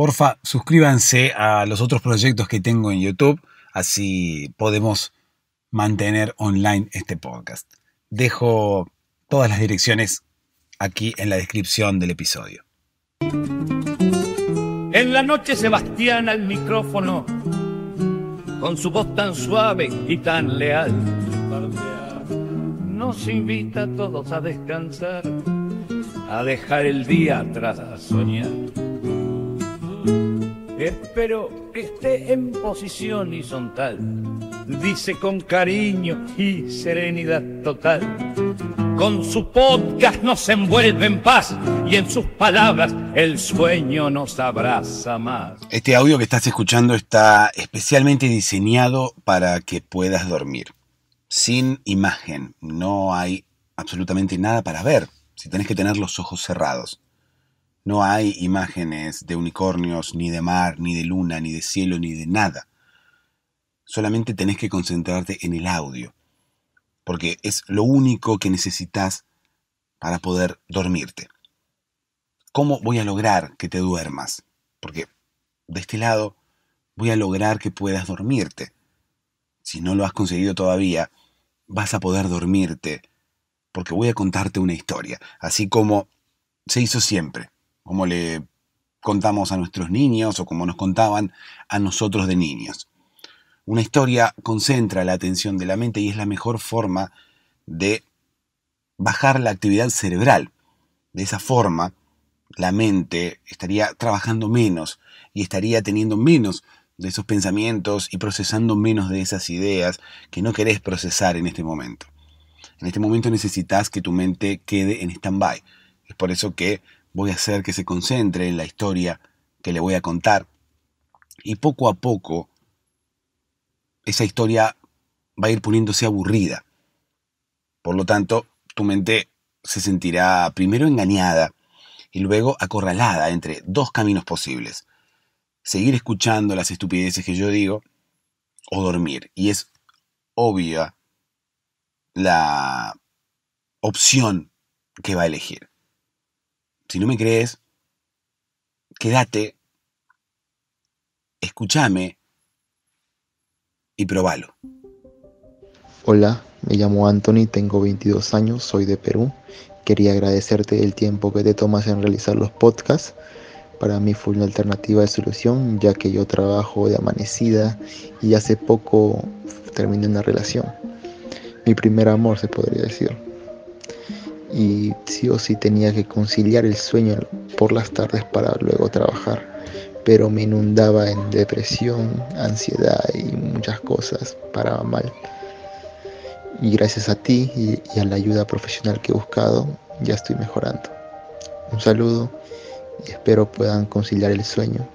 Porfa, suscríbanse a los otros proyectos que tengo en YouTube, así podemos mantener online este podcast. Dejo todas las direcciones aquí en la descripción del episodio. En la noche Sebastián al micrófono, con su voz tan suave y tan leal, nos invita a todos a descansar, a dejar el día atrás, a soñar. Espero ¿Eh? que esté en posición horizontal. Dice con cariño y serenidad total. Con su podcast nos envuelve en paz y en sus palabras el sueño nos abraza más. Este audio que estás escuchando está especialmente diseñado para que puedas dormir. Sin imagen, no hay absolutamente nada para ver si tenés que tener los ojos cerrados. No hay imágenes de unicornios, ni de mar, ni de luna, ni de cielo, ni de nada. Solamente tenés que concentrarte en el audio, porque es lo único que necesitas para poder dormirte. ¿Cómo voy a lograr que te duermas? Porque de este lado voy a lograr que puedas dormirte. Si no lo has conseguido todavía, vas a poder dormirte, porque voy a contarte una historia, así como se hizo siempre como le contamos a nuestros niños o como nos contaban a nosotros de niños. Una historia concentra la atención de la mente y es la mejor forma de bajar la actividad cerebral. De esa forma, la mente estaría trabajando menos y estaría teniendo menos de esos pensamientos y procesando menos de esas ideas que no querés procesar en este momento. En este momento necesitas que tu mente quede en stand-by. Es por eso que voy a hacer que se concentre en la historia que le voy a contar. Y poco a poco esa historia va a ir poniéndose aburrida. Por lo tanto, tu mente se sentirá primero engañada y luego acorralada entre dos caminos posibles. Seguir escuchando las estupideces que yo digo o dormir. Y es obvia la opción que va a elegir si no me crees, quédate, escúchame y probalo. Hola, me llamo Anthony, tengo 22 años, soy de Perú. Quería agradecerte el tiempo que te tomas en realizar los podcasts. Para mí fue una alternativa de solución, ya que yo trabajo de amanecida y hace poco terminé una relación. Mi primer amor, se podría decir y sí o sí tenía que conciliar el sueño por las tardes para luego trabajar, pero me inundaba en depresión, ansiedad y muchas cosas, paraba mal. Y gracias a ti y, a la ayuda profesional que he buscado, ya estoy mejorando. Un saludo y espero puedan conciliar el sueño.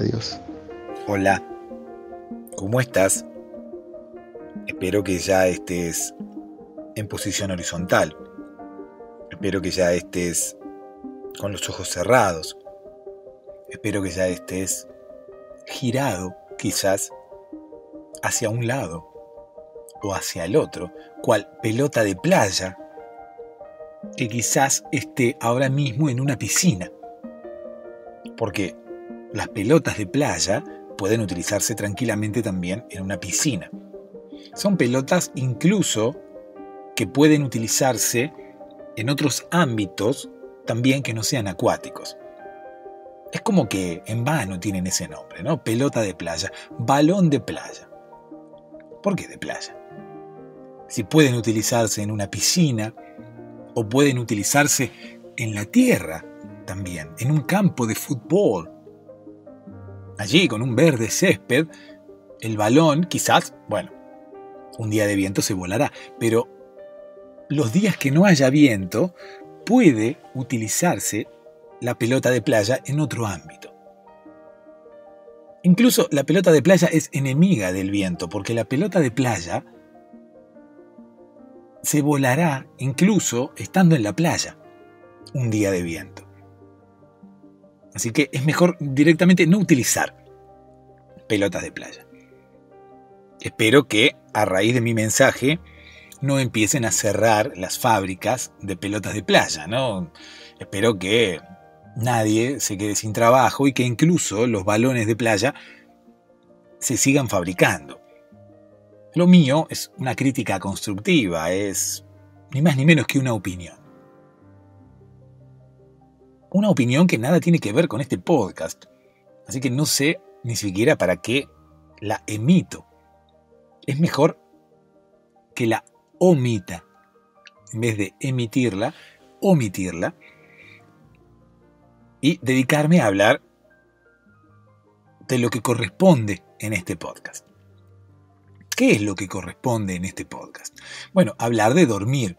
Adiós. Hola, ¿cómo estás? Espero que ya estés en posición horizontal Espero que ya estés con los ojos cerrados. Espero que ya estés girado quizás hacia un lado o hacia el otro, cual pelota de playa que quizás esté ahora mismo en una piscina. Porque las pelotas de playa pueden utilizarse tranquilamente también en una piscina. Son pelotas incluso que pueden utilizarse en otros ámbitos también que no sean acuáticos. Es como que en vano tienen ese nombre, ¿no? Pelota de playa, balón de playa. ¿Por qué de playa? Si pueden utilizarse en una piscina o pueden utilizarse en la tierra también, en un campo de fútbol. Allí, con un verde césped, el balón quizás, bueno, un día de viento se volará, pero los días que no haya viento, puede utilizarse la pelota de playa en otro ámbito. Incluso la pelota de playa es enemiga del viento, porque la pelota de playa se volará incluso estando en la playa un día de viento. Así que es mejor directamente no utilizar pelotas de playa. Espero que a raíz de mi mensaje no empiecen a cerrar las fábricas de pelotas de playa, ¿no? Espero que nadie se quede sin trabajo y que incluso los balones de playa se sigan fabricando. Lo mío es una crítica constructiva, es ni más ni menos que una opinión. Una opinión que nada tiene que ver con este podcast, así que no sé ni siquiera para qué la emito. Es mejor que la omita. En vez de emitirla, omitirla. Y dedicarme a hablar de lo que corresponde en este podcast. ¿Qué es lo que corresponde en este podcast? Bueno, hablar de dormir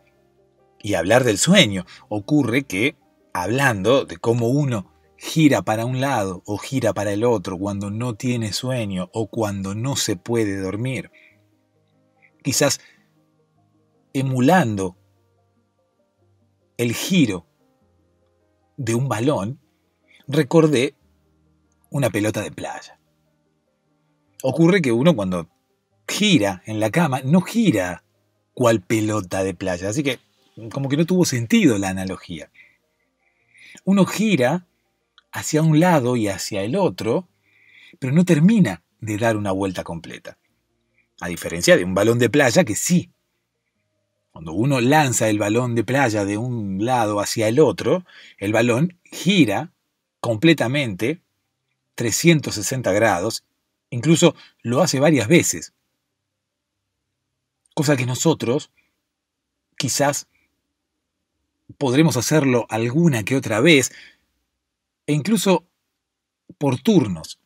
y hablar del sueño. Ocurre que, hablando de cómo uno gira para un lado o gira para el otro cuando no tiene sueño o cuando no se puede dormir, quizás emulando el giro de un balón, recordé una pelota de playa. Ocurre que uno cuando gira en la cama no gira cual pelota de playa, así que como que no tuvo sentido la analogía. Uno gira hacia un lado y hacia el otro, pero no termina de dar una vuelta completa. A diferencia de un balón de playa que sí cuando uno lanza el balón de playa de un lado hacia el otro, el balón gira completamente 360 grados, incluso lo hace varias veces. Cosa que nosotros quizás podremos hacerlo alguna que otra vez, e incluso por turnos.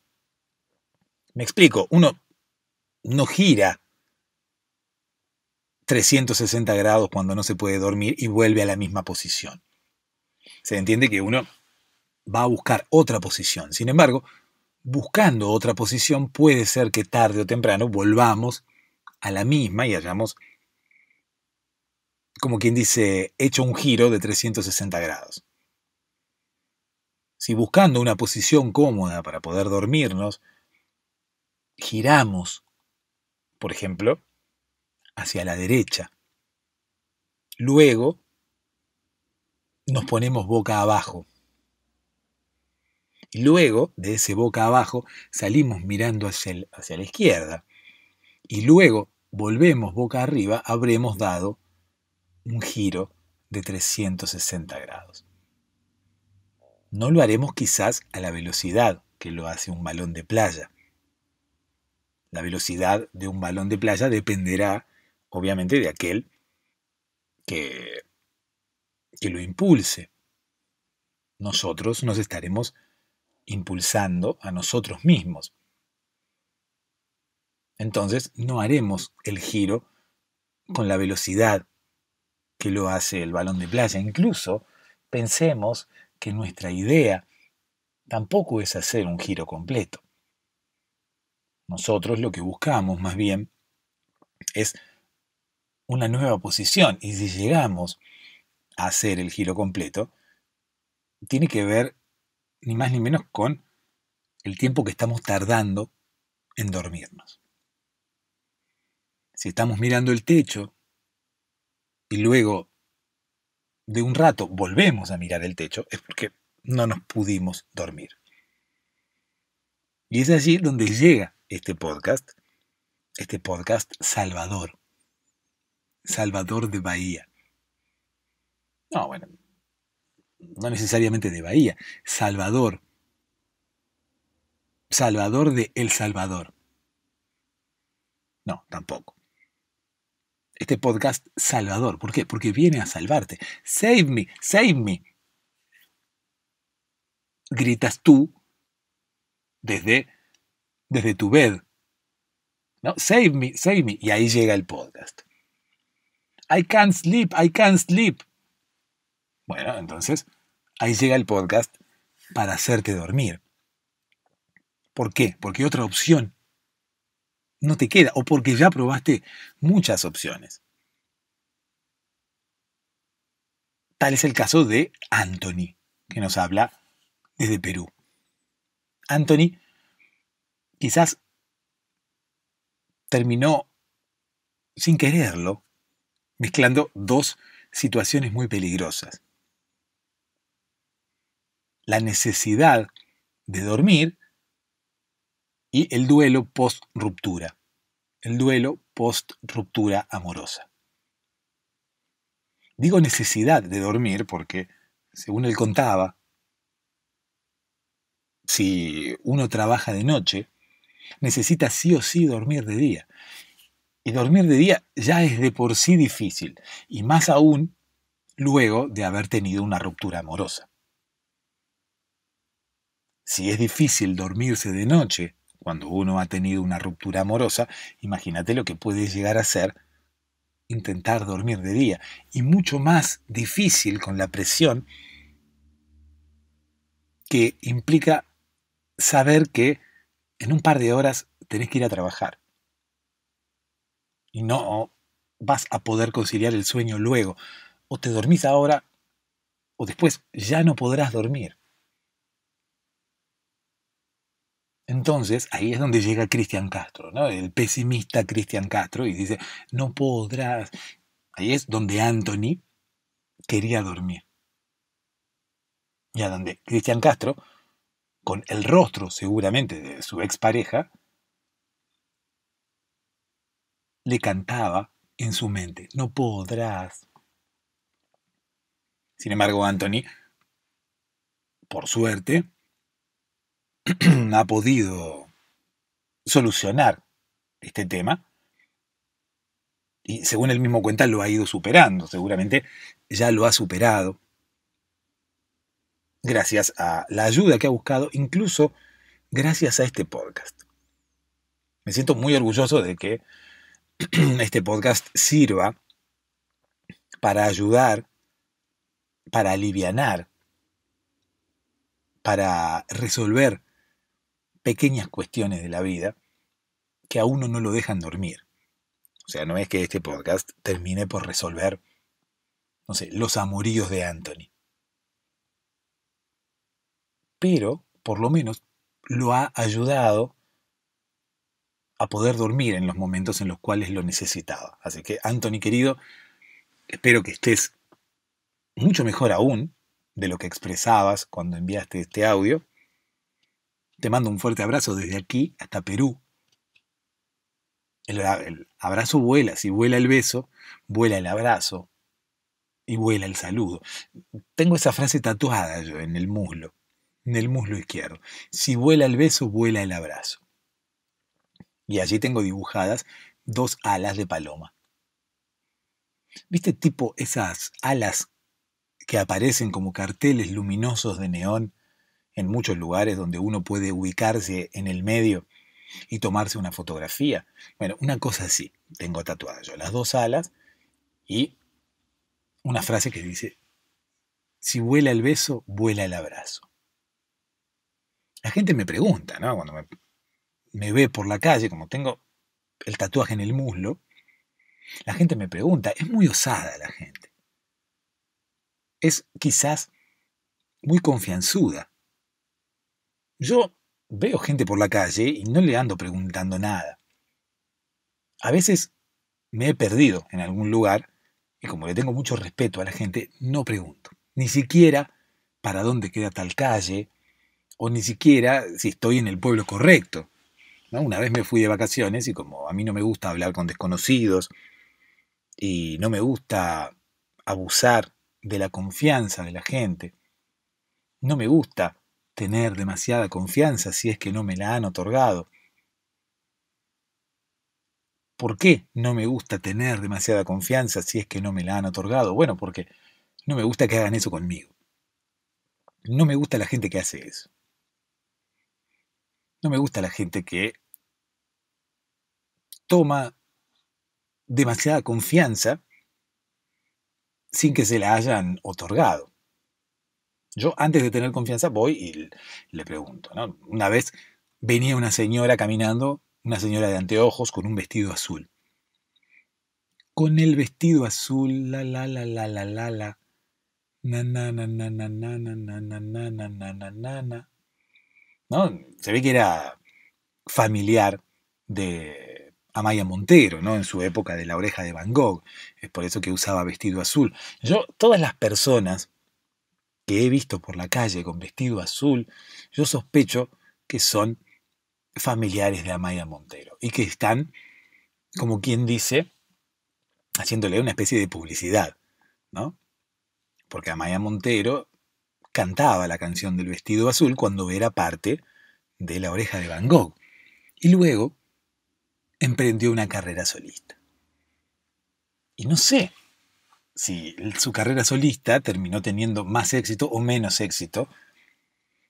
Me explico, uno no gira 360 grados cuando no se puede dormir y vuelve a la misma posición. Se entiende que uno va a buscar otra posición. Sin embargo, buscando otra posición puede ser que tarde o temprano volvamos a la misma y hayamos, como quien dice, hecho un giro de 360 grados. Si buscando una posición cómoda para poder dormirnos, giramos, por ejemplo, hacia la derecha. Luego nos ponemos boca abajo. Y luego, de ese boca abajo, salimos mirando hacia, hacia la izquierda. Y luego volvemos boca arriba, habremos dado un giro de 360 grados. No lo haremos quizás a la velocidad que lo hace un balón de playa. La velocidad de un balón de playa dependerá obviamente, de aquel que, que lo impulse. Nosotros nos estaremos impulsando a nosotros mismos. Entonces no haremos el giro con la velocidad que lo hace el balón de playa. Incluso pensemos que nuestra idea tampoco es hacer un giro completo. Nosotros lo que buscamos más bien es una nueva posición. Y si llegamos a hacer el giro completo, tiene que ver ni más ni menos con el tiempo que estamos tardando en dormirnos. Si estamos mirando el techo y luego de un rato volvemos a mirar el techo, es porque no nos pudimos dormir. Y es allí donde llega este podcast, este podcast salvador, Salvador de Bahía. No, bueno, no necesariamente de Bahía, Salvador. Salvador de El Salvador. No, tampoco. Este podcast Salvador, ¿por qué? Porque viene a salvarte. Save me, save me. Gritas tú desde, desde tu bed. No, save me, save me. Y ahí llega el podcast. I can't sleep, I can't sleep. Bueno, entonces, ahí llega el podcast para hacerte dormir. ¿Por qué? Porque otra opción no te queda o porque ya probaste muchas opciones. Tal es el caso de Anthony, que nos habla desde Perú. Anthony quizás terminó sin quererlo mezclando dos situaciones muy peligrosas. La necesidad de dormir y el duelo post-ruptura, el duelo post-ruptura amorosa. Digo necesidad de dormir porque, según él contaba, si uno trabaja de noche, necesita sí o sí dormir de día. Y dormir de día ya es de por sí difícil, y más aún luego de haber tenido una ruptura amorosa. Si es difícil dormirse de noche cuando uno ha tenido una ruptura amorosa, imagínate lo que puede llegar a ser intentar dormir de día. Y mucho más difícil con la presión que implica saber que en un par de horas tenés que ir a trabajar y no vas a poder conciliar el sueño luego. O te dormís ahora o después ya no podrás dormir. Entonces, ahí es donde llega Cristian Castro, ¿no? el pesimista Cristian Castro, y dice, no podrás. Ahí es donde Anthony quería dormir. Y donde Cristian Castro, con el rostro seguramente de su expareja, le cantaba en su mente, no podrás. Sin embargo, Anthony, por suerte, ha podido solucionar este tema y según él mismo cuenta lo ha ido superando, seguramente ya lo ha superado gracias a la ayuda que ha buscado, incluso gracias a este podcast. Me siento muy orgulloso de que este podcast sirva para ayudar, para alivianar, para resolver pequeñas cuestiones de la vida que a uno no lo dejan dormir. O sea, no es que este podcast termine por resolver, no sé, los amoríos de Anthony. Pero, por lo menos, lo ha ayudado a poder dormir en los momentos en los cuales lo necesitaba. Así que, Anthony querido, espero que estés mucho mejor aún de lo que expresabas cuando enviaste este audio. Te mando un fuerte abrazo desde aquí hasta Perú. El, abrazo vuela, si vuela el beso, vuela el abrazo y vuela el saludo. Tengo esa frase tatuada yo en el muslo, en el muslo izquierdo. Si vuela el beso, vuela el abrazo. Y allí tengo dibujadas dos alas de paloma. ¿Viste tipo esas alas que aparecen como carteles luminosos de neón en muchos lugares donde uno puede ubicarse en el medio y tomarse una fotografía? Bueno, una cosa así, tengo tatuadas yo las dos alas y una frase que dice, si vuela el beso, vuela el abrazo. La gente me pregunta, ¿no? Cuando me me ve por la calle, como tengo el tatuaje en el muslo, la gente me pregunta, es muy osada la gente. Es quizás muy confianzuda. Yo veo gente por la calle y no le ando preguntando nada. A veces me he perdido en algún lugar y como le tengo mucho respeto a la gente, no pregunto. Ni siquiera para dónde queda tal calle o ni siquiera si estoy en el pueblo correcto. Una vez me fui de vacaciones y como a mí no me gusta hablar con desconocidos y no me gusta abusar de la confianza de la gente, no me gusta tener demasiada confianza si es que no me la han otorgado. ¿Por qué no me gusta tener demasiada confianza si es que no me la han otorgado? Bueno, porque no me gusta que hagan eso conmigo. No me gusta la gente que hace eso. No me gusta la gente que toma demasiada confianza sin que se la hayan otorgado. Yo antes de tener confianza voy y le pregunto. Una vez venía una señora caminando, una señora de anteojos con un vestido azul. Con el vestido azul, la la la la la la la. Na na na na na na na na na na na na na na se ve que era familiar de Amaya Montero, ¿no? En su época de la oreja de Van Gogh. Es por eso que usaba vestido azul. Yo, todas las personas que he visto por la calle con vestido azul, yo sospecho que son familiares de Amaya Montero y que están, como quien dice, haciéndole una especie de publicidad, ¿no? Porque Amaya Montero cantaba la canción del vestido azul cuando era parte de la oreja de Van Gogh. Y luego emprendió una carrera solista. Y no sé si su carrera solista terminó teniendo más éxito o menos éxito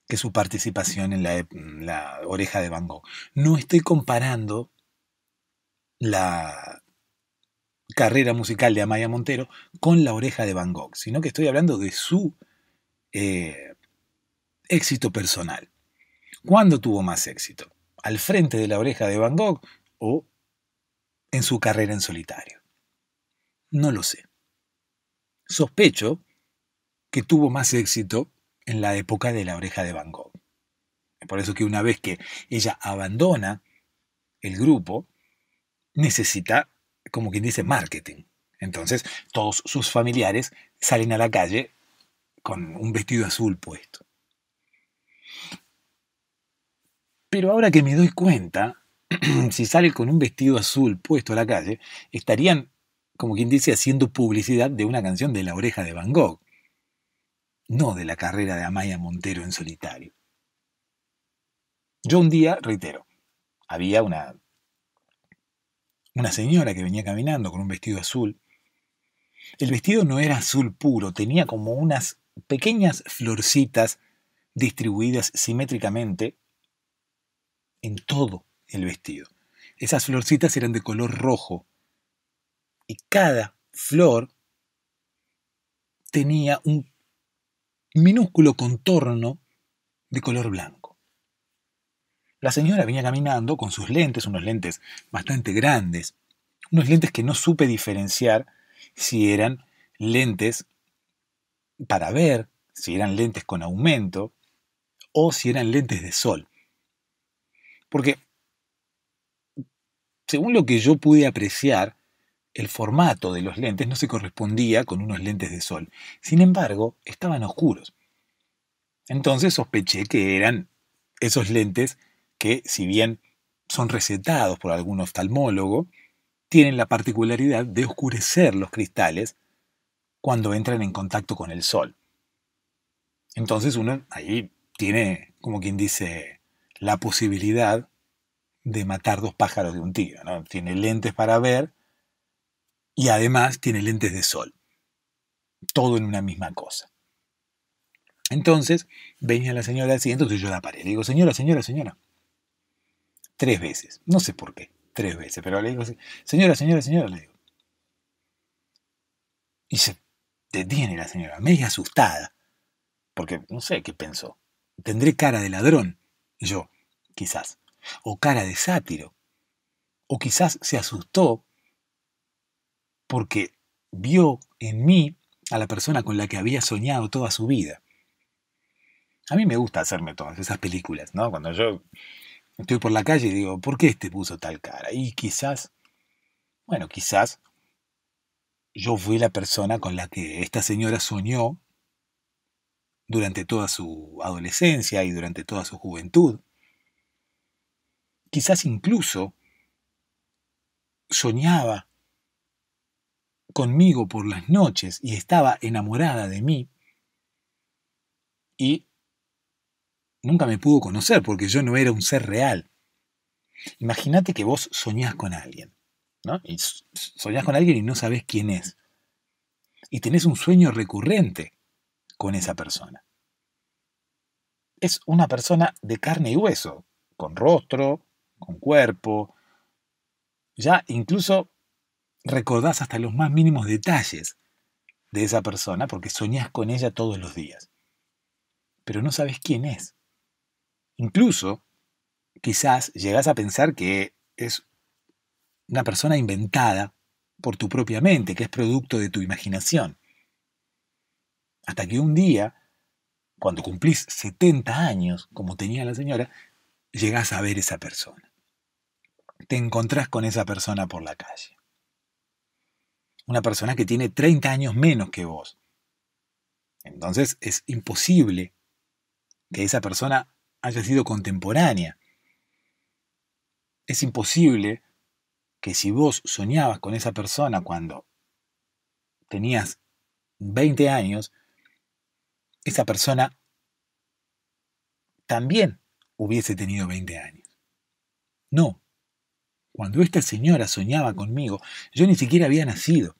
que su participación en la, oreja de Van Gogh. No estoy comparando la carrera musical de Amaya Montero con la oreja de Van Gogh, sino que estoy hablando de su eh, éxito personal. ¿Cuándo tuvo más éxito? ¿Al frente de la oreja de Van Gogh o en su carrera en solitario? No lo sé. Sospecho que tuvo más éxito en la época de la oreja de Van Gogh. Por eso que una vez que ella abandona el grupo, necesita, como quien dice, marketing. Entonces todos sus familiares salen a la calle con un vestido azul puesto. Pero ahora que me doy cuenta, si sale con un vestido azul puesto a la calle, estarían, como quien dice, haciendo publicidad de una canción de La oreja de Van Gogh, no de la carrera de Amaya Montero en solitario. Yo un día, reitero, había una, una señora que venía caminando con un vestido azul. El vestido no era azul puro, tenía como unas pequeñas florcitas distribuidas simétricamente en todo el vestido. Esas florcitas eran de color rojo y cada flor tenía un minúsculo contorno de color blanco. La señora venía caminando con sus lentes, unos lentes bastante grandes, unos lentes que no supe diferenciar si eran lentes para ver si eran lentes con aumento o si eran lentes de sol. Porque, según lo que yo pude apreciar, el formato de los lentes no se correspondía con unos lentes de sol. Sin embargo, estaban oscuros. Entonces sospeché que eran esos lentes que, si bien son recetados por algún oftalmólogo, tienen la particularidad de oscurecer los cristales cuando entran en contacto con el sol. Entonces uno ahí tiene, como quien dice, la posibilidad de matar dos pájaros de un tío. Tiene lentes para ver y además tiene lentes de sol. Todo en una misma cosa. Entonces, venía la señora así, entonces yo la paré. Le digo, señora, señora, señora. Tres veces. No sé por qué, tres veces. Pero le digo, señora, señora, señora, le digo. Y se tiene la señora, media asustada. Porque no sé qué pensó. Tendré cara de ladrón, yo, quizás. O cara de sátiro. O quizás se asustó porque vio en mí a la persona con la que había soñado toda su vida. A mí me gusta hacerme todas esas películas, ¿no? Cuando yo estoy por la calle y digo, ¿por qué este puso tal cara? Y quizás, bueno, quizás yo fui la persona con la que esta señora soñó durante toda su adolescencia y durante toda su juventud. Quizás incluso soñaba conmigo por las noches y estaba enamorada de mí y nunca me pudo conocer porque yo no era un ser real. Imagínate que vos soñás con alguien ¿no? Y soñás con alguien y no sabes quién es. Y tenés un sueño recurrente con esa persona. Es una persona de carne y hueso, con rostro, con cuerpo. Ya incluso recordás hasta los más mínimos detalles de esa persona porque soñás con ella todos los días. Pero no sabes quién es. Incluso, quizás llegás a pensar que es una persona inventada por tu propia mente, que es producto de tu imaginación. Hasta que un día, cuando cumplís 70 años, como tenía la señora, llegás a ver esa persona. Te encontrás con esa persona por la calle. Una persona que tiene 30 años menos que vos. Entonces es imposible que esa persona haya sido contemporánea. Es imposible que si vos soñabas con esa persona cuando tenías 20 años, esa persona también hubiese tenido 20 años. No. Cuando esta señora soñaba conmigo, yo ni siquiera había nacido.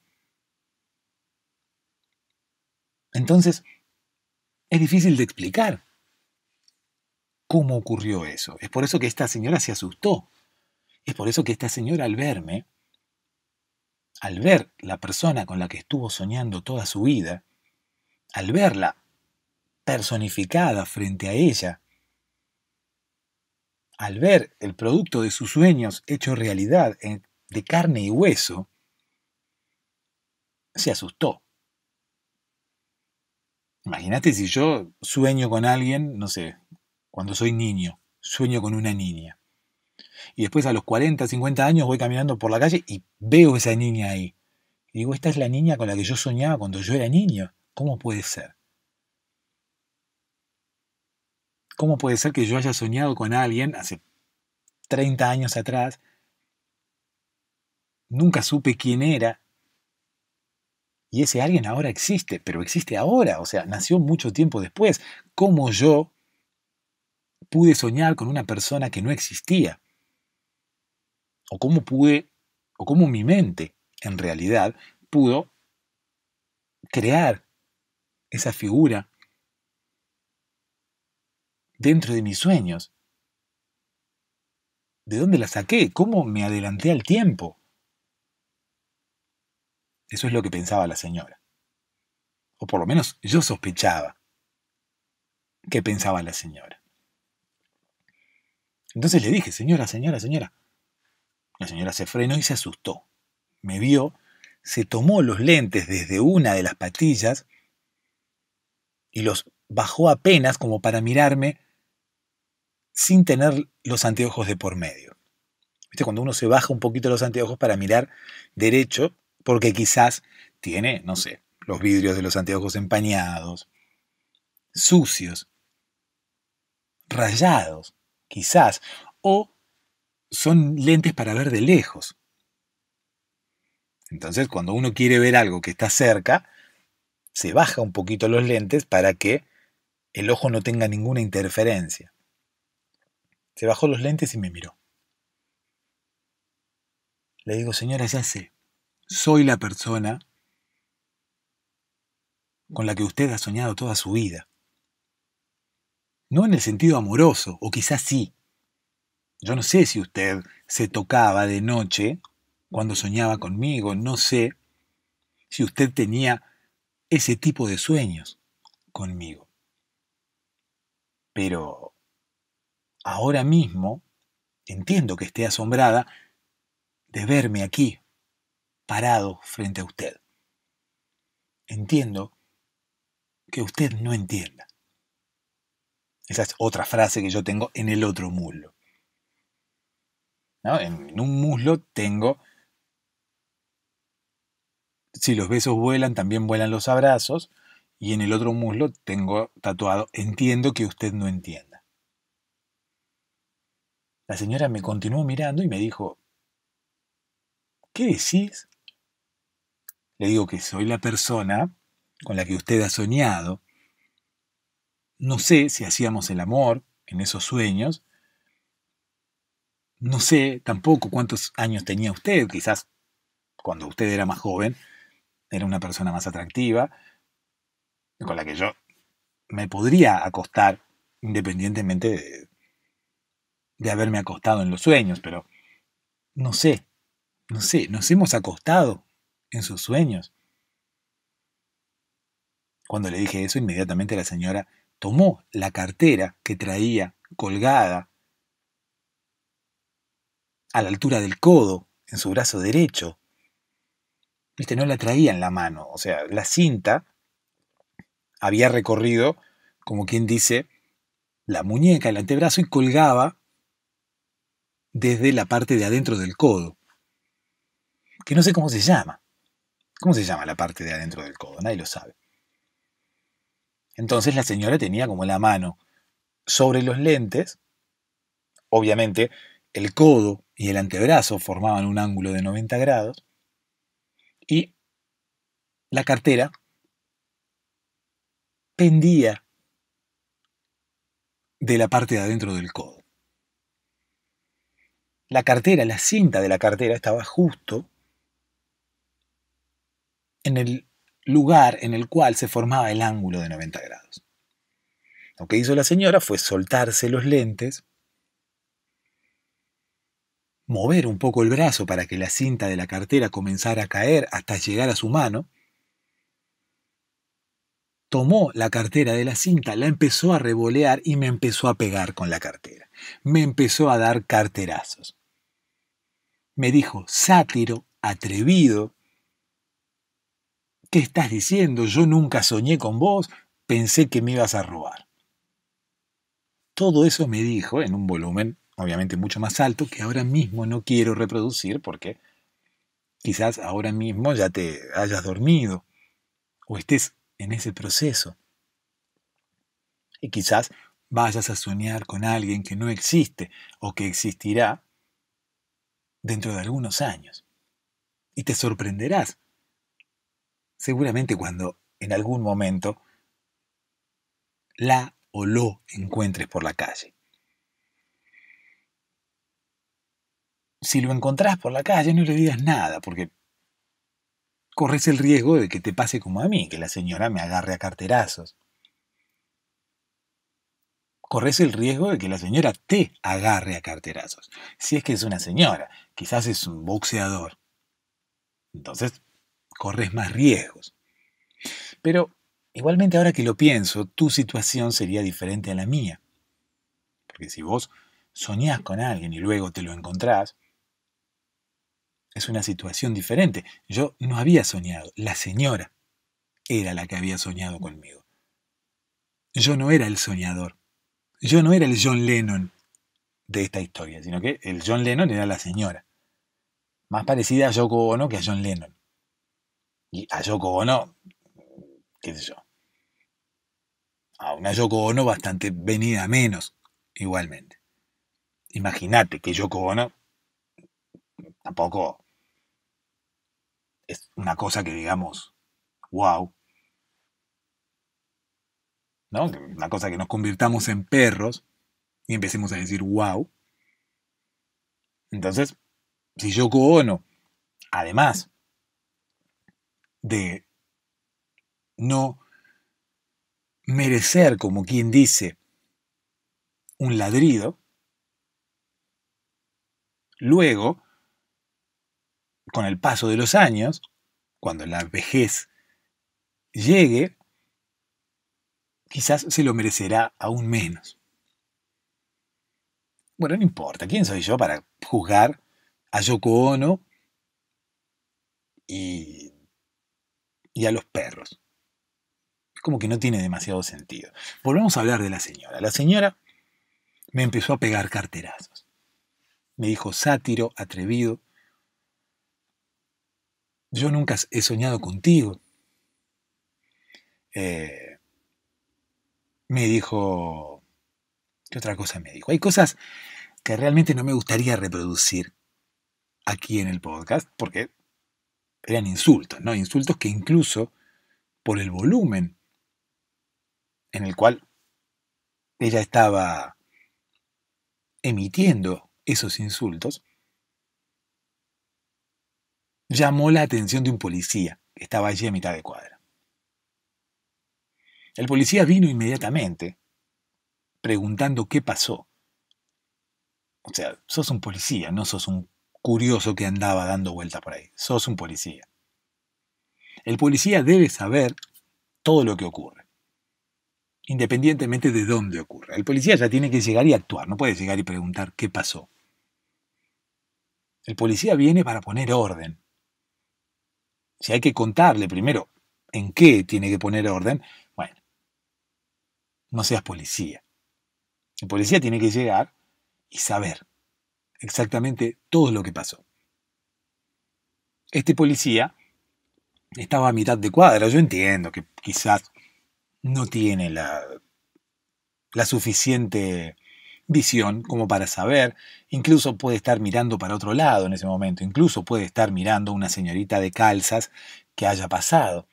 Entonces, es difícil de explicar cómo ocurrió eso. Es por eso que esta señora se asustó. Es por eso que esta señora al verme, al ver la persona con la que estuvo soñando toda su vida, al verla personificada frente a ella, al ver el producto de sus sueños hecho realidad de carne y hueso, se asustó. Imagínate si yo sueño con alguien, no sé, cuando soy niño, sueño con una niña. Y después a los 40, 50 años voy caminando por la calle y veo esa niña ahí. Y digo, esta es la niña con la que yo soñaba cuando yo era niño. ¿Cómo puede ser? ¿Cómo puede ser que yo haya soñado con alguien hace 30 años atrás? Nunca supe quién era. Y ese alguien ahora existe, pero existe ahora, o sea, nació mucho tiempo después. ¿Cómo yo pude soñar con una persona que no existía? o cómo pude, o cómo mi mente en realidad pudo crear esa figura dentro de mis sueños. ¿De dónde la saqué? ¿Cómo me adelanté al tiempo? Eso es lo que pensaba la señora. O por lo menos yo sospechaba que pensaba la señora. Entonces le dije, señora, señora, señora, la señora se frenó y se asustó. Me vio, se tomó los lentes desde una de las patillas y los bajó apenas como para mirarme sin tener los anteojos de por medio. ¿Viste? Cuando uno se baja un poquito los anteojos para mirar derecho, porque quizás tiene, no sé, los vidrios de los anteojos empañados, sucios, rayados, quizás, o son lentes para ver de lejos. Entonces, cuando uno quiere ver algo que está cerca, se baja un poquito los lentes para que el ojo no tenga ninguna interferencia. Se bajó los lentes y me miró. Le digo, señora, ya sé, soy la persona con la que usted ha soñado toda su vida. No en el sentido amoroso, o quizás sí, yo no sé si usted se tocaba de noche cuando soñaba conmigo, no sé si usted tenía ese tipo de sueños conmigo. Pero ahora mismo entiendo que esté asombrada de verme aquí, parado frente a usted. Entiendo que usted no entienda. Esa es otra frase que yo tengo en el otro mulo. En, en un muslo tengo... Si los besos vuelan, también vuelan los abrazos. Y en el otro muslo tengo tatuado, entiendo que usted no entienda. La señora me continuó mirando y me dijo, ¿qué decís? Le digo que soy la persona con la que usted ha soñado. No sé si hacíamos el amor en esos sueños, no sé tampoco cuántos años tenía usted, quizás cuando usted era más joven, era una persona más atractiva, con la que yo me podría acostar independientemente de, haberme acostado en los sueños, pero no sé, no sé, nos hemos acostado en sus sueños. Cuando le dije eso, inmediatamente la señora tomó la cartera que traía colgada a la altura del codo, en su brazo derecho. este no la traía en la mano, o sea, la cinta había recorrido, como quien dice, la muñeca, el antebrazo y colgaba desde la parte de adentro del codo. Que no sé cómo se llama. ¿Cómo se llama la parte de adentro del codo? Nadie lo sabe. Entonces la señora tenía como la mano sobre los lentes. Obviamente el codo y el antebrazo formaban un ángulo de 90 grados y la cartera pendía de la parte de adentro del codo. La cartera, la cinta de la cartera estaba justo en el lugar en el cual se formaba el ángulo de 90 grados. Lo que hizo la señora fue soltarse los lentes mover un poco el brazo para que la cinta de la cartera comenzara a caer hasta llegar a su mano, tomó la cartera de la cinta, la empezó a revolear y me empezó a pegar con la cartera. Me empezó a dar carterazos. Me dijo, sátiro, atrevido, ¿qué estás diciendo? Yo nunca soñé con vos, pensé que me ibas a robar. Todo eso me dijo en un volumen obviamente mucho más alto, que ahora mismo no quiero reproducir porque quizás ahora mismo ya te hayas dormido o estés en ese proceso. Y quizás vayas a soñar con alguien que no existe o que existirá dentro de algunos años. Y te sorprenderás. Seguramente cuando en algún momento la o lo encuentres por la calle. si lo encontrás por la calle, no le digas nada, porque corres el riesgo de que te pase como a mí, que la señora me agarre a carterazos. Corres el riesgo de que la señora te agarre a carterazos. Si es que es una señora, quizás es un boxeador. Entonces, corres más riesgos. Pero, igualmente ahora que lo pienso, tu situación sería diferente a la mía. Porque si vos soñás con alguien y luego te lo encontrás, es una situación diferente. Yo no había soñado, la señora era la que había soñado conmigo. Yo no era el soñador, yo no era el John Lennon de esta historia, sino que el John Lennon era la señora, más parecida a Yoko Ono que a John Lennon. Y a Yoko Ono, qué sé yo, a una Yoko Ono bastante venida menos, igualmente. Imagínate que Yoko Ono tampoco es una cosa que digamos, wow. ¿No? Una cosa que nos convirtamos en perros y empecemos a decir wow. Entonces, si yo coono además de no merecer, como quien dice, un ladrido, luego con el paso de los años, cuando la vejez llegue, quizás se lo merecerá aún menos. Bueno, no importa, ¿quién soy yo para juzgar a Yoko Ono y, a los perros? como que no tiene demasiado sentido. Volvamos a hablar de la señora. La señora me empezó a pegar carterazos. Me dijo sátiro, atrevido, yo nunca he soñado contigo. Eh, me dijo, ¿qué otra cosa me dijo? Hay cosas que realmente no me gustaría reproducir aquí en el podcast porque eran insultos, ¿no? Insultos que incluso por el volumen en el cual ella estaba emitiendo esos insultos, llamó la atención de un policía que estaba allí a mitad de cuadra. El policía vino inmediatamente, preguntando qué pasó. O sea, sos un policía, no sos un curioso que andaba dando vueltas por ahí, sos un policía. El policía debe saber todo lo que ocurre, independientemente de dónde ocurra. El policía ya tiene que llegar y actuar, no puede llegar y preguntar qué pasó. El policía viene para poner orden, si hay que contarle primero en qué tiene que poner orden, bueno, no seas policía. El policía tiene que llegar y saber exactamente todo lo que pasó. Este policía estaba a mitad de cuadra. Yo entiendo que quizás no tiene la, la suficiente visión como para saber, incluso puede estar mirando para otro lado en ese momento, incluso puede estar mirando una señorita de calzas que haya pasado.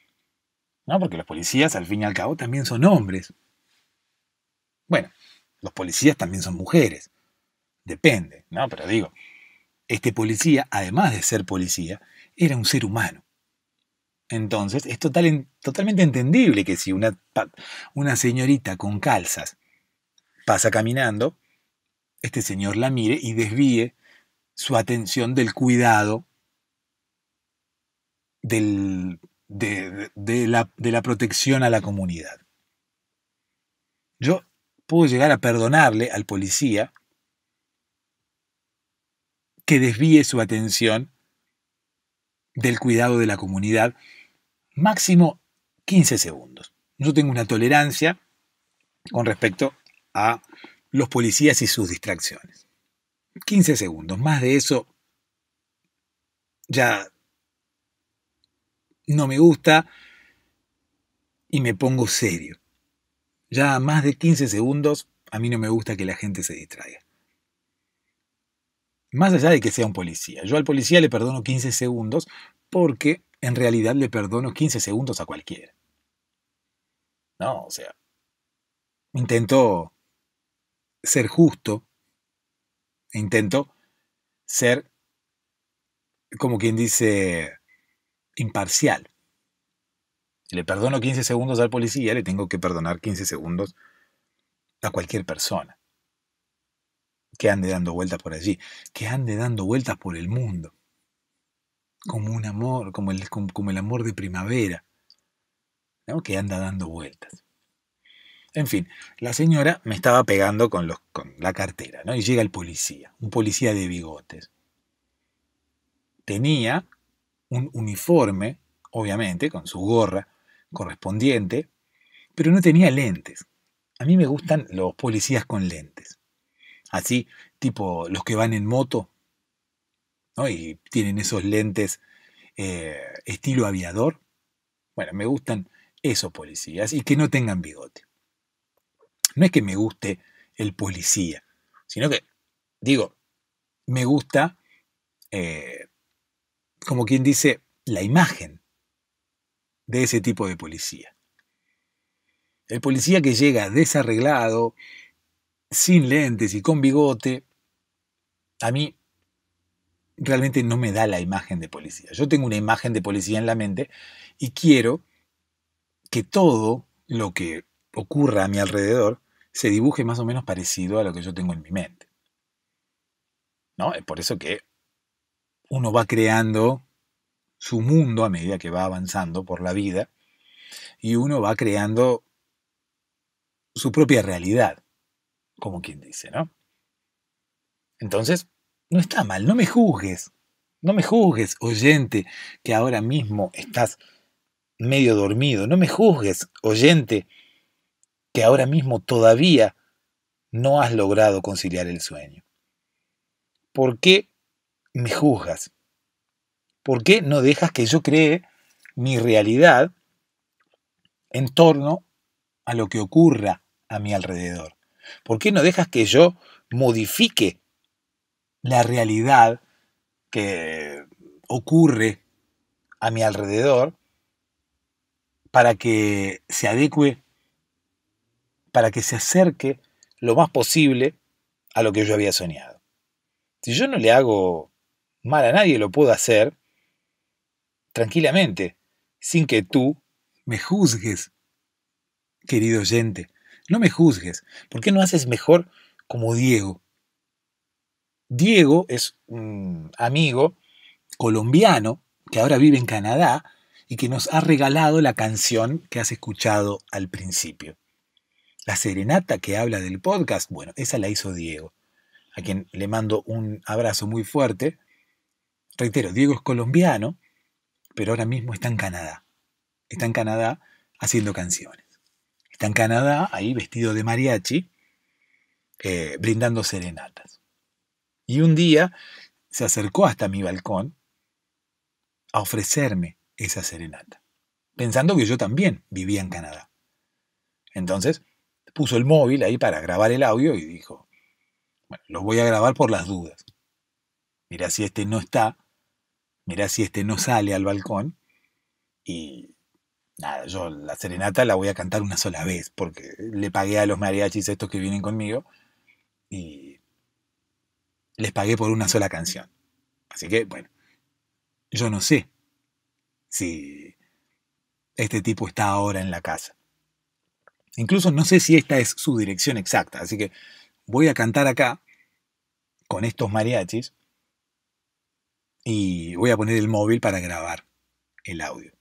¿No? Porque los policías, al fin y al cabo, también son hombres. Bueno, los policías también son mujeres. Depende, ¿no? Pero digo, este policía, además de ser policía, era un ser humano. Entonces, es totalmente entendible que si una, una señorita con calzas pasa caminando, este señor la mire y desvíe su atención del cuidado, de, la, de la protección a la comunidad. Yo puedo llegar a perdonarle al policía que desvíe su atención del cuidado de la comunidad, máximo 15 segundos. Yo tengo una tolerancia con respecto a los policías y sus distracciones. 15 segundos, más de eso ya no me gusta y me pongo serio. Ya más de 15 segundos a mí no me gusta que la gente se distraiga. Más allá de que sea un policía. Yo al policía le perdono 15 segundos porque en realidad le perdono 15 segundos a cualquiera. No, o sea, intento ser justo, intento ser, como quien dice, imparcial. le perdono 15 segundos al policía, le tengo que perdonar 15 segundos a cualquier persona que ande dando vueltas por allí, que ande dando vueltas por el mundo, como un amor, como el, amor de primavera, que anda dando vueltas. En fin, la señora me estaba pegando con, los, con la cartera, ¿no? Y llega el policía, un policía de bigotes. Tenía un uniforme, obviamente, con su gorra correspondiente, pero no tenía lentes. A mí me gustan los policías con lentes. Así, tipo los que van en moto, Y tienen esos lentes eh, estilo aviador. Bueno, me gustan esos policías y que no tengan bigote. No es que me guste el policía, sino que, digo, me gusta, eh, como quien dice, la imagen de ese tipo de policía. El policía que llega desarreglado, sin lentes y con bigote, a mí realmente no me da la imagen de policía. Yo tengo una imagen de policía en la mente y quiero que todo lo que ocurra a mi alrededor se dibuje más o menos parecido a lo que yo tengo en mi mente. ¿No? Es por eso que uno va creando su mundo a medida que va avanzando por la vida y uno va creando su propia realidad, como quien dice, ¿no? Entonces, no está mal, no me juzgues, no me juzgues, oyente, que ahora mismo estás medio dormido, no me juzgues, oyente, que ahora mismo todavía no has logrado conciliar el sueño? ¿Por qué me juzgas? ¿Por qué no dejas que yo cree mi realidad en torno a lo que ocurra a mi alrededor? ¿Por qué no dejas que yo modifique la realidad que ocurre a mi alrededor para que se adecue para que se acerque lo más posible a lo que yo había soñado. Si yo no le hago mal a nadie, lo puedo hacer tranquilamente, sin que tú me juzgues, querido oyente. No me juzgues. ¿Por qué no haces mejor como Diego? Diego es un amigo colombiano que ahora vive en Canadá y que nos ha regalado la canción que has escuchado al principio. La serenata que habla del podcast, bueno, esa la hizo Diego, a quien le mando un abrazo muy fuerte. Reitero, Diego es colombiano, pero ahora mismo está en Canadá. Está en Canadá haciendo canciones. Está en Canadá, ahí vestido de mariachi, eh, brindando serenatas. Y un día se acercó hasta mi balcón a ofrecerme esa serenata, pensando que yo también vivía en Canadá. Entonces puso el móvil ahí para grabar el audio y dijo, bueno, lo voy a grabar por las dudas. Mirá si este no está, mirá si este no sale al balcón y nada, yo la serenata la voy a cantar una sola vez porque le pagué a los mariachis estos que vienen conmigo y les pagué por una sola canción. Así que, bueno, yo no sé si este tipo está ahora en la casa. Incluso no sé si esta es su dirección exacta, así que voy a cantar acá con estos mariachis y voy a poner el móvil para grabar el audio.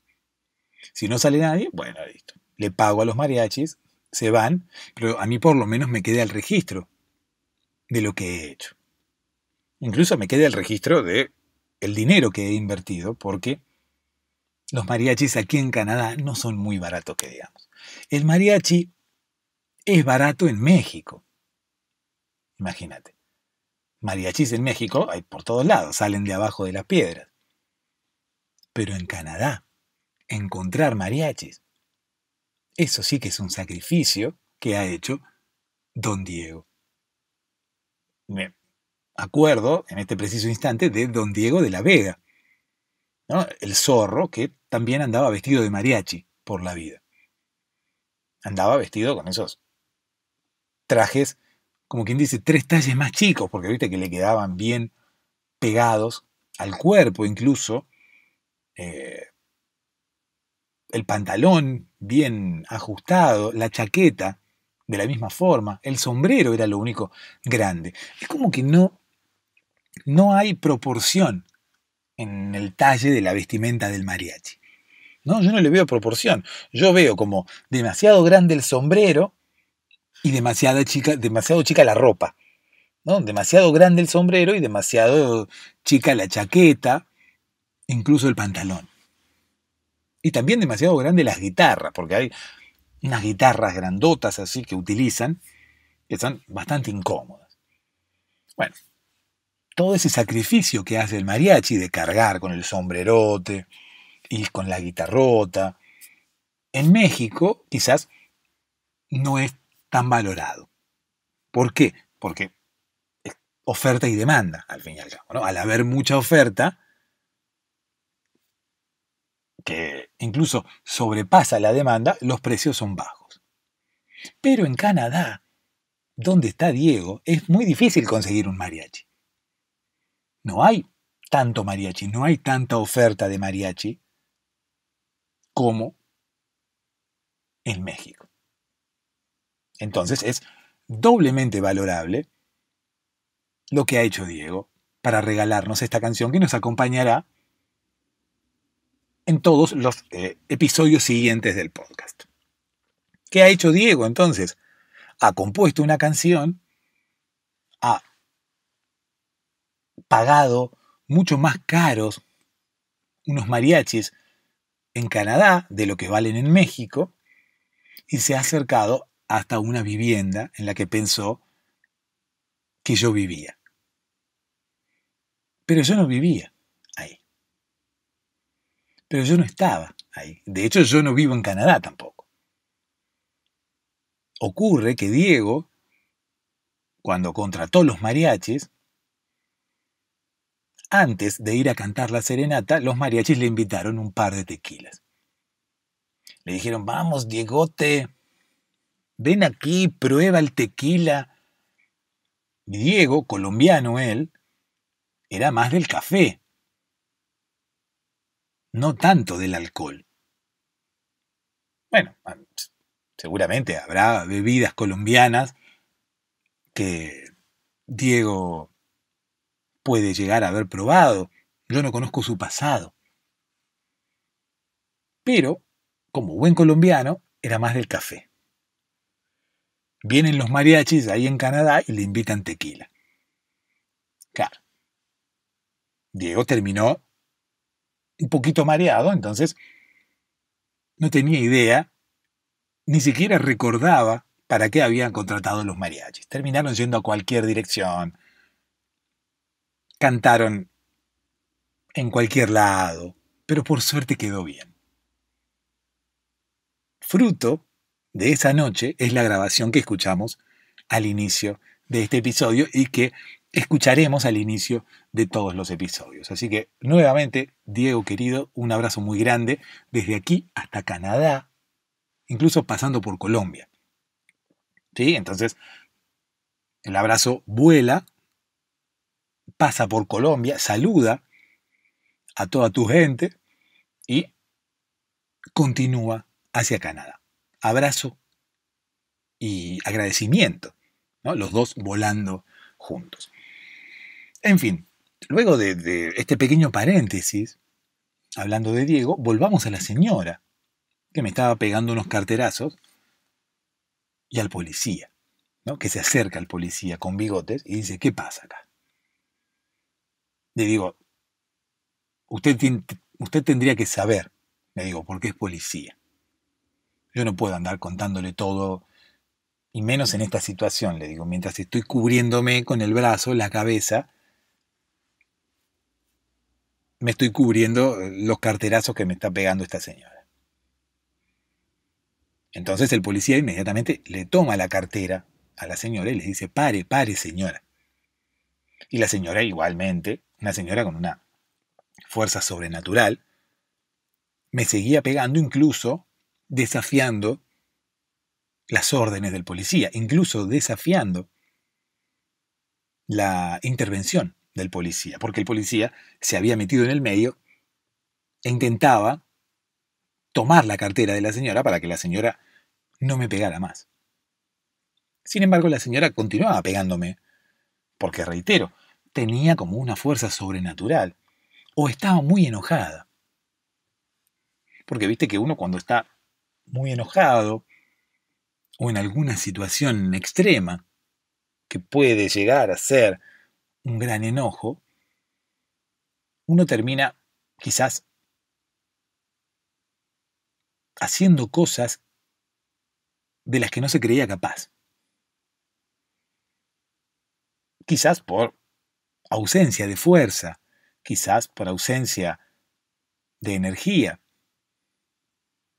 Si no sale nadie, bueno, listo. Le pago a los mariachis, se van, pero a mí por lo menos me queda el registro de lo que he hecho. Incluso me queda el registro de el dinero que he invertido porque los mariachis aquí en Canadá no son muy baratos que digamos. El mariachi es barato en México. Imagínate. Mariachis en México hay por todos lados, salen de abajo de las piedras. Pero en Canadá, encontrar mariachis, eso sí que es un sacrificio que ha hecho don Diego. Me acuerdo en este preciso instante de don Diego de la Vega, el zorro que también andaba vestido de mariachi por la vida andaba vestido con esos trajes, como quien dice, tres talles más chicos, porque viste que le quedaban bien pegados al cuerpo incluso. Eh, el pantalón bien ajustado, la chaqueta de la misma forma, el sombrero era lo único grande. Es como que no, no hay proporción en el talle de la vestimenta del mariachi. No, yo no le veo proporción. Yo veo como demasiado grande el sombrero y demasiada chica, demasiado chica la ropa. Demasiado grande el sombrero y demasiado chica la chaqueta, incluso el pantalón. Y también demasiado grande las guitarras, porque hay unas guitarras grandotas así que utilizan, que son bastante incómodas. Bueno, todo ese sacrificio que hace el mariachi de cargar con el sombrerote, y con la guitarrota. En México quizás no es tan valorado. ¿Por qué? Porque es oferta y demanda, al fin y al cabo. Al haber mucha oferta, que incluso sobrepasa la demanda, los precios son bajos. Pero en Canadá, donde está Diego, es muy difícil conseguir un mariachi. No hay tanto mariachi, no hay tanta oferta de mariachi como en México. Entonces es doblemente valorable lo que ha hecho Diego para regalarnos esta canción que nos acompañará en todos los eh, episodios siguientes del podcast. ¿Qué ha hecho Diego entonces? Ha compuesto una canción, ha pagado mucho más caros unos mariachis en Canadá de lo que valen en México y se ha acercado hasta una vivienda en la que pensó que yo vivía. Pero yo no vivía ahí. Pero yo no estaba ahí. De hecho, yo no vivo en Canadá tampoco. Ocurre que Diego, cuando contrató los mariachis, antes de ir a cantar la serenata, los mariachis le invitaron un par de tequilas. Le dijeron, vamos, Diegote, ven aquí, prueba el tequila. Diego, colombiano él, era más del café, no tanto del alcohol. Bueno, seguramente habrá bebidas colombianas que Diego puede llegar a haber probado. Yo no conozco su pasado. Pero, como buen colombiano, era más del café. Vienen los mariachis ahí en Canadá y le invitan tequila. Claro. Diego terminó un poquito mareado, entonces no tenía idea, ni siquiera recordaba para qué habían contratado los mariachis. Terminaron yendo a cualquier dirección, Cantaron en cualquier lado, pero por suerte quedó bien. Fruto de esa noche es la grabación que escuchamos al inicio de este episodio y que escucharemos al inicio de todos los episodios. Así que nuevamente, Diego querido, un abrazo muy grande desde aquí hasta Canadá, incluso pasando por Colombia. ¿Sí? Entonces, el abrazo vuela pasa por Colombia, saluda a toda tu gente y continúa hacia Canadá. Abrazo y agradecimiento, los dos volando juntos. En fin, luego de, este pequeño paréntesis, hablando de Diego, volvamos a la señora que me estaba pegando unos carterazos y al policía, que se acerca al policía con bigotes y dice, ¿qué pasa acá? le digo, usted, usted tendría que saber, le digo, porque es policía. Yo no puedo andar contándole todo, y menos en esta situación, le digo, mientras estoy cubriéndome con el brazo, la cabeza, me estoy cubriendo eh, los carterazos que me está pegando esta señora. Entonces el policía inmediatamente le toma la cartera a la señora y le dice, pare, pare señora. Y la señora igualmente, una señora con una fuerza sobrenatural, me seguía pegando incluso desafiando las órdenes del policía, incluso desafiando la intervención del policía, porque el policía se había metido en el medio e intentaba tomar la cartera de la señora para que la señora no me pegara más. Sin embargo, la señora continuaba pegándome porque reitero, tenía como una fuerza sobrenatural, o estaba muy enojada. Porque viste que uno cuando está muy enojado o en alguna situación extrema, que puede llegar a ser un gran enojo, uno termina quizás haciendo cosas de las que no se creía capaz. quizás por ausencia de fuerza, quizás por ausencia de energía,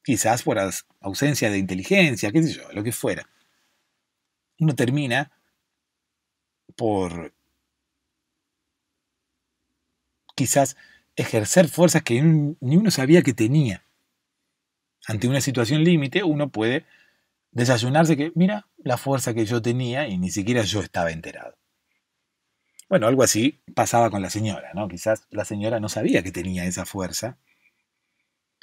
quizás por ausencia de inteligencia, qué sé yo, lo que fuera. Uno termina por quizás ejercer fuerzas que ni uno sabía que tenía. Ante una situación límite uno puede desayunarse que, mira, la fuerza que yo tenía y ni siquiera yo estaba enterado. Bueno, algo así pasaba con la señora, ¿no? Quizás la señora no sabía que tenía esa fuerza.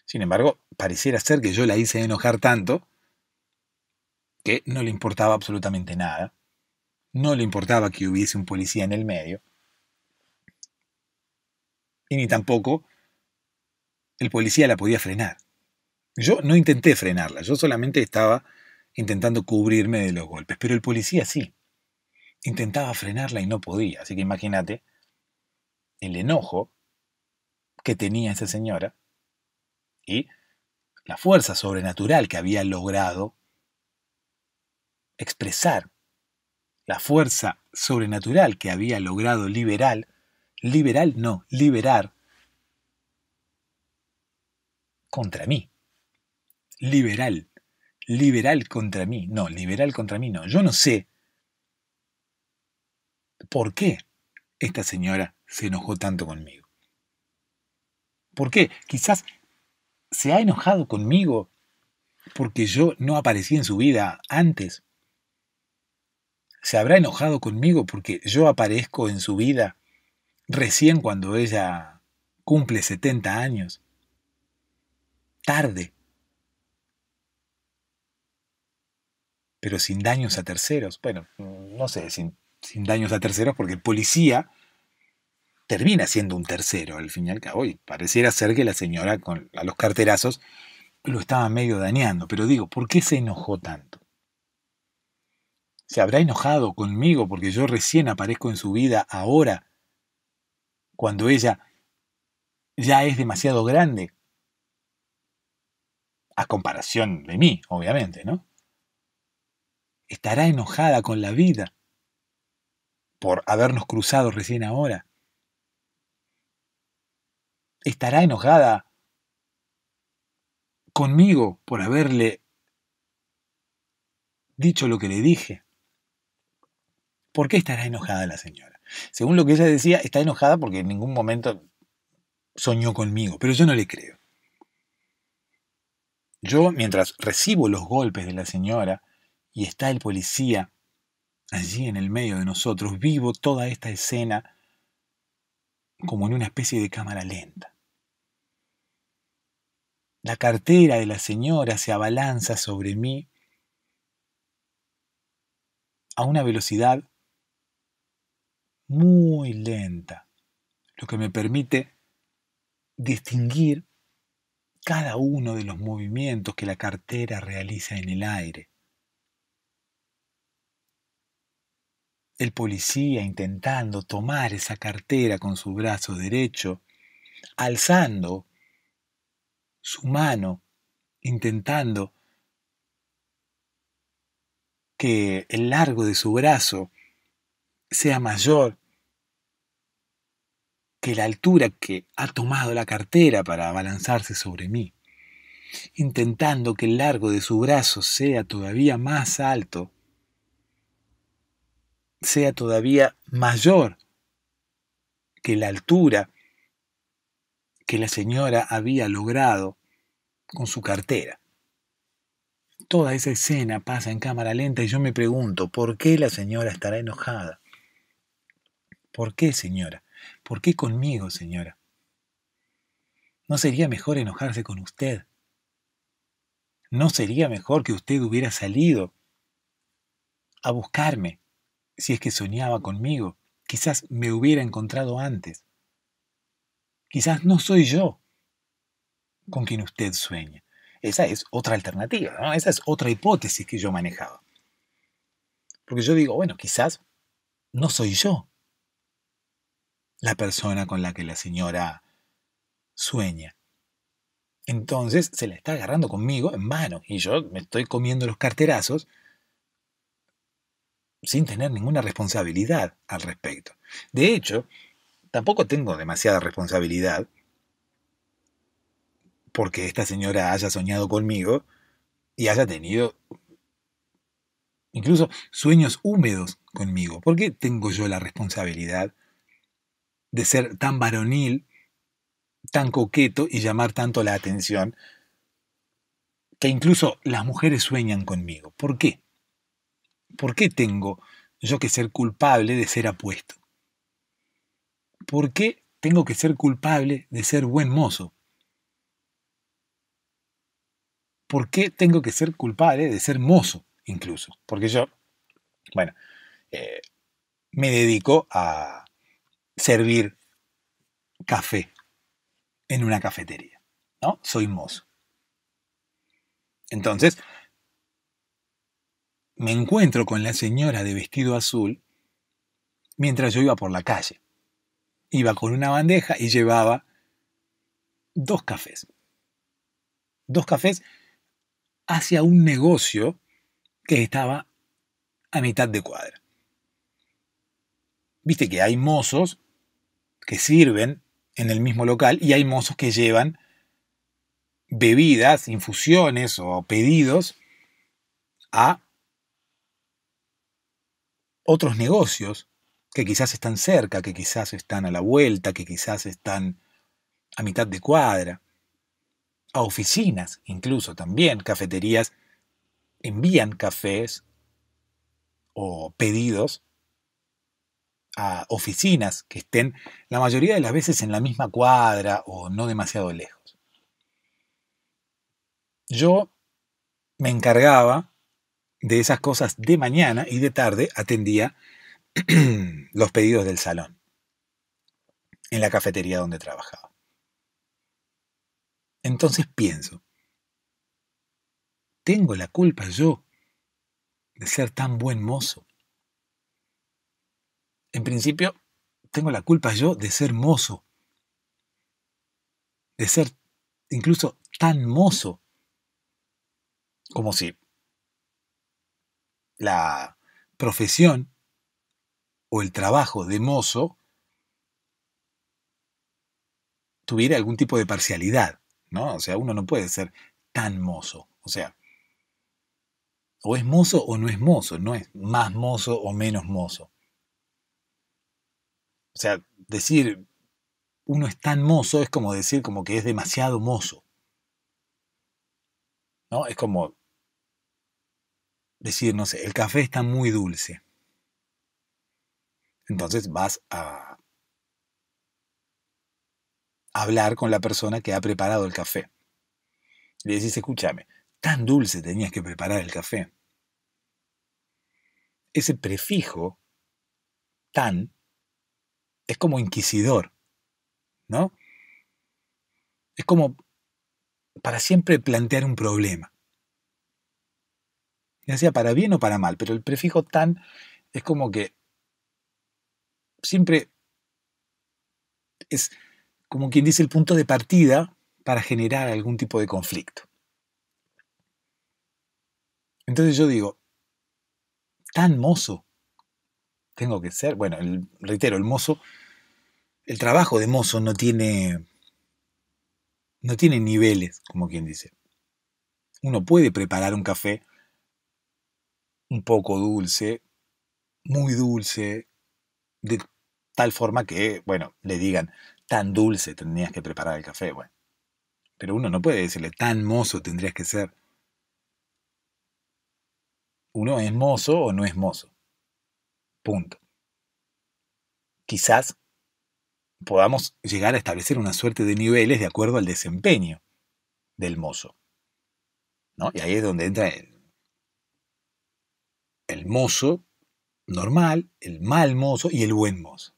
Sin embargo, pareciera ser que yo la hice enojar tanto que no le importaba absolutamente nada. No le importaba que hubiese un policía en el medio. Y ni tampoco el policía la podía frenar. Yo no intenté frenarla, yo solamente estaba intentando cubrirme de los golpes, pero el policía sí intentaba frenarla y no podía. Así que imagínate el enojo que tenía esa señora y la fuerza sobrenatural que había logrado expresar, la fuerza sobrenatural que había logrado liberal, liberal no, liberar contra mí. Liberal, liberal contra mí, no, liberal contra mí no. Yo no sé ¿por qué esta señora se enojó tanto conmigo? ¿Por qué? Quizás se ha enojado conmigo porque yo no aparecí en su vida antes. Se habrá enojado conmigo porque yo aparezco en su vida recién cuando ella cumple 70 años. Tarde. Pero sin daños a terceros. Bueno, no sé, sin sin daños a terceros, porque el policía termina siendo un tercero al fin y al cabo. Y pareciera ser que la señora con, a los carterazos lo estaba medio dañando. Pero digo, ¿por qué se enojó tanto? ¿Se habrá enojado conmigo porque yo recién aparezco en su vida ahora, cuando ella ya es demasiado grande? A comparación de mí, obviamente, ¿no? Estará enojada con la vida por habernos cruzado recién ahora? ¿Estará enojada conmigo por haberle dicho lo que le dije? ¿Por qué estará enojada la señora? Según lo que ella decía, está enojada porque en ningún momento soñó conmigo, pero yo no le creo. Yo, mientras recibo los golpes de la señora y está el policía allí en el medio de nosotros, vivo toda esta escena como en una especie de cámara lenta. La cartera de la señora se abalanza sobre mí a una velocidad muy lenta, lo que me permite distinguir cada uno de los movimientos que la cartera realiza en el aire. El policía intentando tomar esa cartera con su brazo derecho, alzando su mano, intentando que el largo de su brazo sea mayor que la altura que ha tomado la cartera para abalanzarse sobre mí, intentando que el largo de su brazo sea todavía más alto sea todavía mayor que la altura que la señora había logrado con su cartera. Toda esa escena pasa en cámara lenta y yo me pregunto, ¿por qué la señora estará enojada? ¿Por qué, señora? ¿Por qué conmigo, señora? ¿No sería mejor enojarse con usted? ¿No sería mejor que usted hubiera salido a buscarme si es que soñaba conmigo. Quizás me hubiera encontrado antes. Quizás no soy yo con quien usted sueña. Esa es otra alternativa, esa es otra hipótesis que yo manejaba. Porque yo digo, bueno, quizás no soy yo la persona con la que la señora sueña. Entonces se la está agarrando conmigo en mano y yo me estoy comiendo los carterazos sin tener ninguna responsabilidad al respecto. De hecho, tampoco tengo demasiada responsabilidad porque esta señora haya soñado conmigo y haya tenido incluso sueños húmedos conmigo. ¿Por qué tengo yo la responsabilidad de ser tan varonil, tan coqueto y llamar tanto la atención que incluso las mujeres sueñan conmigo? ¿Por qué? ¿Por qué tengo yo que ser culpable de ser apuesto? ¿Por qué tengo que ser culpable de ser buen mozo? ¿Por qué tengo que ser culpable de ser mozo incluso? Porque yo, bueno, eh, me dedico a servir café en una cafetería, ¿no? Soy mozo. Entonces, me encuentro con la señora de vestido azul mientras yo iba por la calle. Iba con una bandeja y llevaba dos cafés. Dos cafés hacia un negocio que estaba a mitad de cuadra. Viste que hay mozos que sirven en el mismo local y hay mozos que llevan bebidas, infusiones o pedidos a otros negocios que quizás están cerca, que quizás están a la vuelta, que quizás están a mitad de cuadra, a oficinas incluso también, cafeterías envían cafés o pedidos a oficinas que estén la mayoría de las veces en la misma cuadra o no demasiado lejos. Yo me encargaba de esas cosas de mañana y de tarde atendía los pedidos del salón en la cafetería donde trabajaba. Entonces pienso, ¿tengo la culpa yo de ser tan buen mozo? En principio, tengo la culpa yo de ser mozo, de ser incluso tan mozo, como si la profesión o el trabajo de mozo tuviera algún tipo de parcialidad, ¿no? O sea, uno no puede ser tan mozo, o sea, o es mozo o no es mozo, no es más mozo o menos mozo. O sea, decir uno es tan mozo es como decir como que es demasiado mozo. ¿No? Es como decir, no sé, el café está muy dulce. Entonces vas a hablar con la persona que ha preparado el café. Le decís, escúchame, tan dulce tenías que preparar el café. Ese prefijo, tan, es como inquisidor, ¿no? Es como para siempre plantear un problema ya sea para bien o para mal, pero el prefijo tan es como que siempre es como quien dice el punto de partida para generar algún tipo de conflicto. Entonces yo digo, tan mozo tengo que ser, bueno, reitero, el mozo, el trabajo de mozo no tiene, no tiene niveles, como quien dice. Uno puede preparar un café un poco dulce, muy dulce, de tal forma que, bueno, le digan, tan dulce tendrías que preparar el café, bueno. Pero uno no puede decirle, tan mozo tendrías que ser. Uno es mozo o no es mozo. Punto. Quizás podamos llegar a establecer una suerte de niveles de acuerdo al desempeño del mozo. ¿no? Y ahí es donde entra el, el mozo normal, el mal mozo y el buen mozo.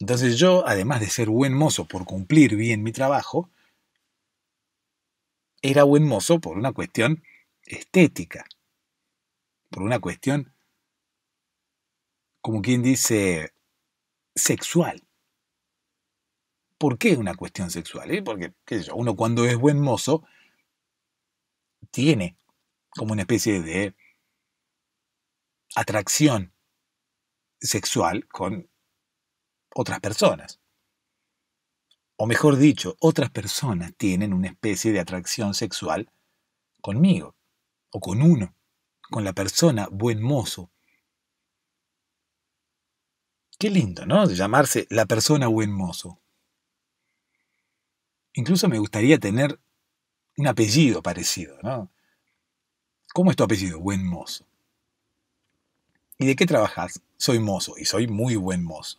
Entonces yo, además de ser buen mozo por cumplir bien mi trabajo, era buen mozo por una cuestión estética, por una cuestión, como quien dice, sexual. ¿Por qué una cuestión sexual? Porque, qué sé yo, uno cuando es buen mozo tiene como una especie de atracción sexual con otras personas. O mejor dicho, otras personas tienen una especie de atracción sexual conmigo, o con uno, con la persona buen mozo. Qué lindo, ¿no? Llamarse la persona buen mozo. Incluso me gustaría tener un apellido parecido, ¿no? ¿Cómo es tu apellido? Buen mozo. ¿Y de qué trabajas? Soy mozo y soy muy buen mozo.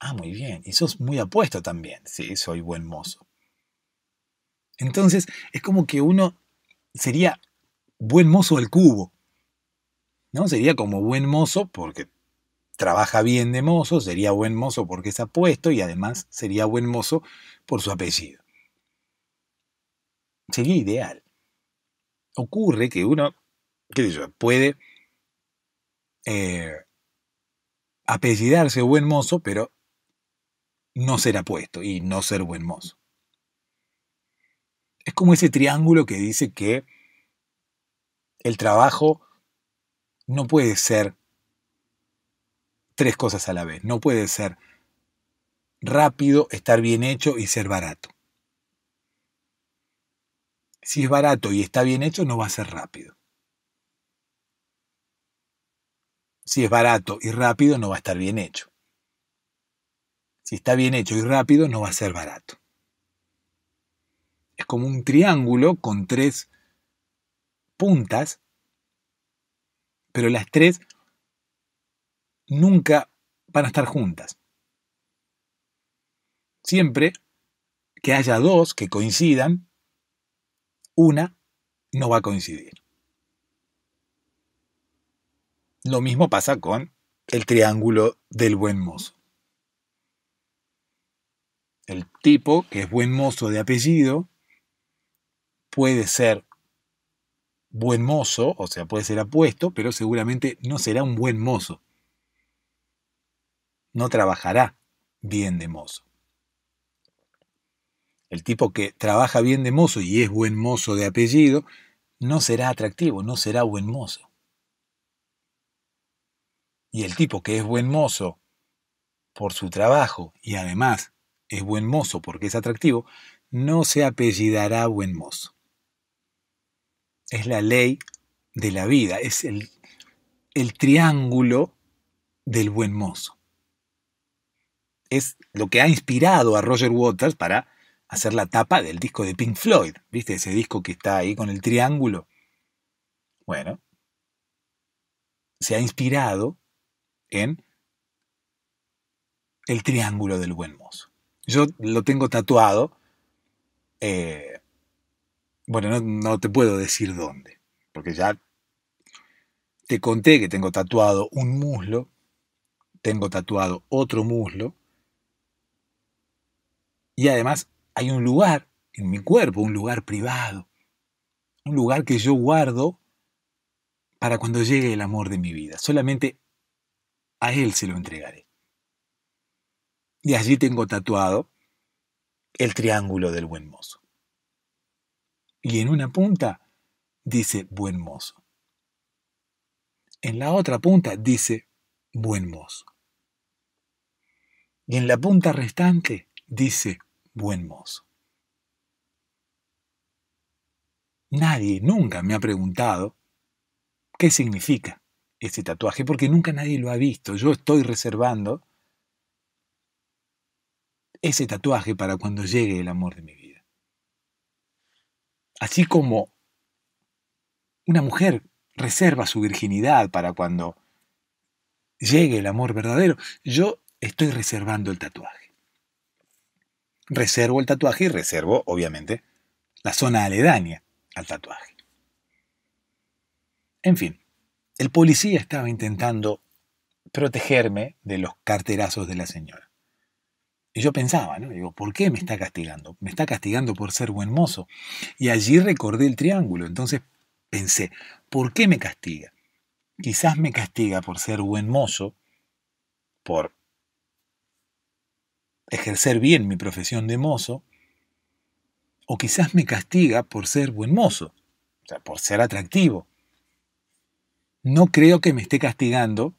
Ah, muy bien. Y sos muy apuesto también. Sí, soy buen mozo. Entonces, es como que uno sería buen mozo al cubo. ¿No? Sería como buen mozo porque trabaja bien de mozo, sería buen mozo porque es apuesto y además sería buen mozo por su apellido. Sería ideal ocurre que uno, puede eh, apellidarse buen mozo, pero no ser apuesto y no ser buen mozo. Es como ese triángulo que dice que el trabajo no puede ser tres cosas a la vez. No puede ser rápido, estar bien hecho y ser barato si es barato y está bien hecho, no va a ser rápido. Si es barato y rápido, no va a estar bien hecho. Si está bien hecho y rápido, no va a ser barato. Es como un triángulo con tres puntas, pero las tres nunca van a estar juntas. Siempre que haya dos que coincidan, una no va a coincidir. Lo mismo pasa con el triángulo del buen mozo. El tipo que es buen mozo de apellido puede ser buen mozo, o sea, puede ser apuesto, pero seguramente no será un buen mozo. No trabajará bien de mozo el tipo que trabaja bien de mozo y es buen mozo de apellido, no será atractivo, no será buen mozo. Y el tipo que es buen mozo por su trabajo y además es buen mozo porque es atractivo, no se apellidará buen mozo. Es la ley de la vida, es el, el triángulo del buen mozo. Es lo que ha inspirado a Roger Waters para hacer la tapa del disco de Pink Floyd, ¿viste? Ese disco que está ahí con el triángulo. Bueno, se ha inspirado en el triángulo del buen mozo. Yo lo tengo tatuado. Eh, bueno, no te puedo decir dónde, porque ya te conté que tengo tatuado un muslo, tengo tatuado otro muslo, y además hay un lugar en mi cuerpo, un lugar privado, un lugar que yo guardo para cuando llegue el amor de mi vida. Solamente a Él se lo entregaré. Y allí tengo tatuado el triángulo del buen mozo. Y en una punta dice buen mozo. En la otra punta dice buen mozo. Y en la punta restante dice buen mozo. Nadie nunca me ha preguntado qué significa ese tatuaje, porque nunca nadie lo ha visto. Yo estoy reservando ese tatuaje para cuando llegue el amor de mi vida. Así como una mujer reserva su virginidad para cuando llegue el amor verdadero, yo estoy reservando el tatuaje reservo el tatuaje y reservo, obviamente, la zona aledaña al tatuaje. En fin, el policía estaba intentando protegerme de los carterazos de la señora. Y yo pensaba, ¿no? Digo, ¿por qué me está castigando? Me está castigando por ser buen mozo. Y allí recordé el triángulo. Entonces pensé, ¿por qué me castiga? Quizás me castiga por ser buen mozo, por ejercer bien mi profesión de mozo, o quizás me castiga por ser buen mozo, o sea, por ser atractivo. No creo que me esté castigando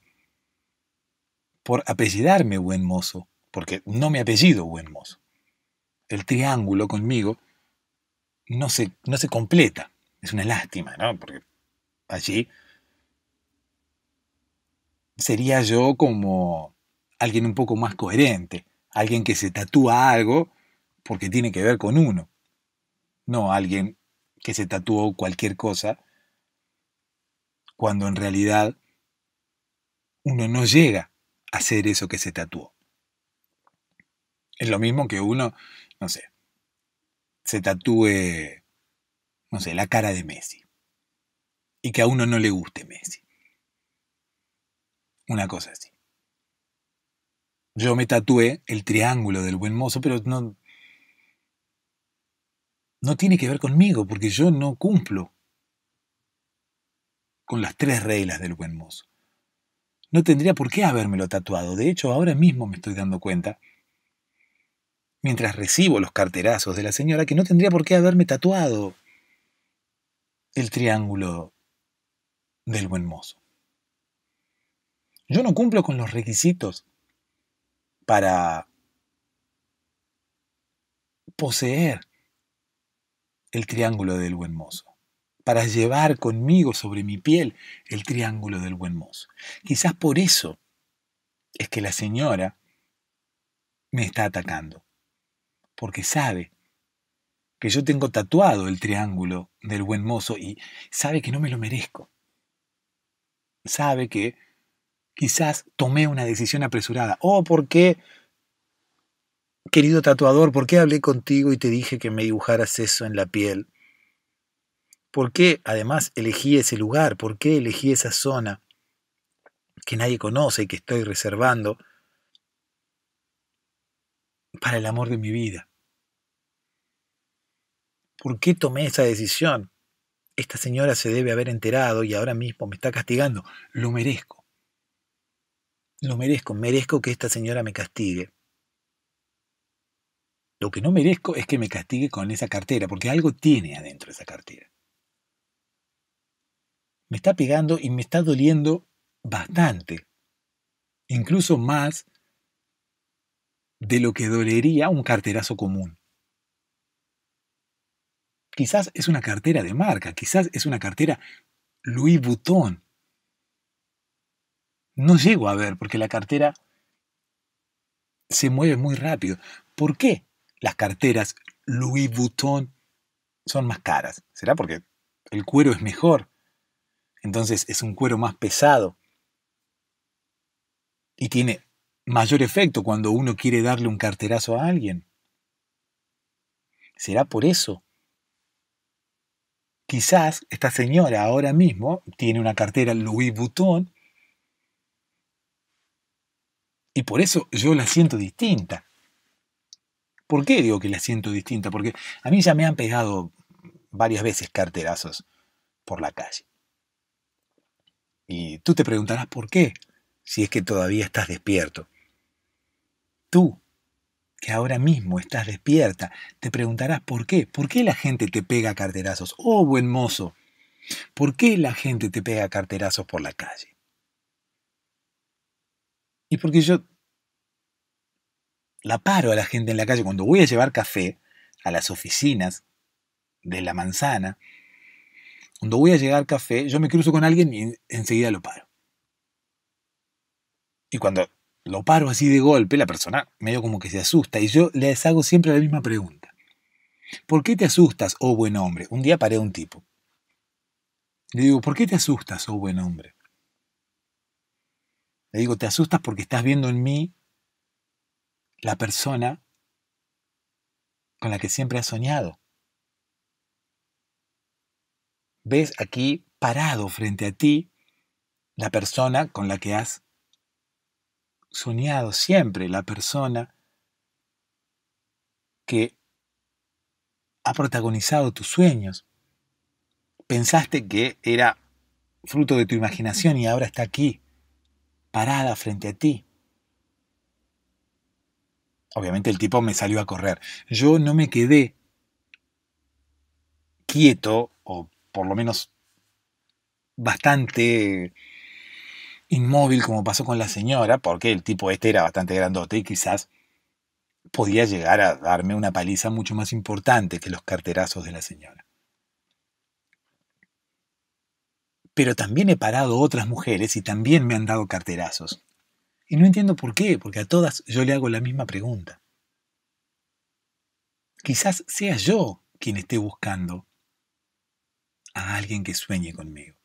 por apellidarme buen mozo, porque no me apellido buen mozo. El triángulo conmigo no se, no se completa. Es una lástima, ¿no? Porque allí sería yo como alguien un poco más coherente alguien que se tatúa algo porque tiene que ver con uno, no alguien que se tatuó cualquier cosa cuando en realidad uno no llega a hacer eso que se tatuó. Es lo mismo que uno, no sé, se tatúe, no sé, la cara de Messi. Y que a uno no le guste Messi. Una cosa así. Yo me tatué el triángulo del buen mozo, pero no, no tiene que ver conmigo, porque yo no cumplo con las tres reglas del buen mozo. No tendría por qué habérmelo tatuado. De hecho, ahora mismo me estoy dando cuenta, mientras recibo los carterazos de la señora, que no tendría por qué haberme tatuado el triángulo del buen mozo. Yo no cumplo con los requisitos para poseer el triángulo del buen mozo, para llevar conmigo sobre mi piel el triángulo del buen mozo. Quizás por eso es que la señora me está atacando, porque sabe que yo tengo tatuado el triángulo del buen mozo y sabe que no me lo merezco. Sabe que quizás tomé una decisión apresurada. O oh, por qué, querido tatuador, ¿por qué hablé contigo y te dije que me dibujaras eso en la piel? ¿Por qué además elegí ese lugar? ¿Por qué elegí esa zona que nadie conoce y que estoy reservando para el amor de mi vida? ¿Por qué tomé esa decisión? Esta señora se debe haber enterado y ahora mismo me está castigando. Lo merezco. Lo merezco, merezco que esta señora me castigue. Lo que no merezco es que me castigue con esa cartera, porque algo tiene adentro esa cartera. Me está pegando y me está doliendo bastante, incluso más de lo que dolería un carterazo común. Quizás es una cartera de marca, quizás es una cartera Louis Vuitton, no llego a ver porque la cartera se mueve muy rápido. ¿Por qué las carteras Louis Vuitton son más caras? ¿Será porque el cuero es mejor? Entonces es un cuero más pesado y tiene mayor efecto cuando uno quiere darle un carterazo a alguien. ¿Será por eso? Quizás esta señora ahora mismo tiene una cartera Louis Vuitton y por eso yo la siento distinta. ¿Por qué digo que la siento distinta? Porque a mí ya me han pegado varias veces carterazos por la calle. Y tú te preguntarás por qué, si es que todavía estás despierto. Tú, que ahora mismo estás despierta, te preguntarás por qué. ¿Por qué la gente te pega carterazos? Oh, buen mozo, ¿por qué la gente te pega carterazos por la calle? Y porque yo la paro a la gente en la calle cuando voy a llevar café a las oficinas de la manzana. Cuando voy a llegar café, yo me cruzo con alguien y enseguida lo paro. Y cuando lo paro así de golpe, la persona medio como que se asusta. Y yo les hago siempre la misma pregunta. ¿Por qué te asustas, oh buen hombre? Un día paré a un tipo. Le digo, ¿por qué te asustas, oh buen hombre? Le digo, te asustas porque estás viendo en mí la persona con la que siempre has soñado. Ves aquí parado frente a ti la persona con la que has soñado siempre, la persona que ha protagonizado tus sueños. Pensaste que era fruto de tu imaginación y ahora está aquí parada frente a ti. Obviamente el tipo me salió a correr. Yo no me quedé quieto, o por lo menos bastante inmóvil como pasó con la señora, porque el tipo este era bastante grandote y quizás podía llegar a darme una paliza mucho más importante que los carterazos de la señora. Pero también he parado otras mujeres y también me han dado carterazos. Y no entiendo por qué, porque a todas yo le hago la misma pregunta. Quizás sea yo quien esté buscando a alguien que sueñe conmigo.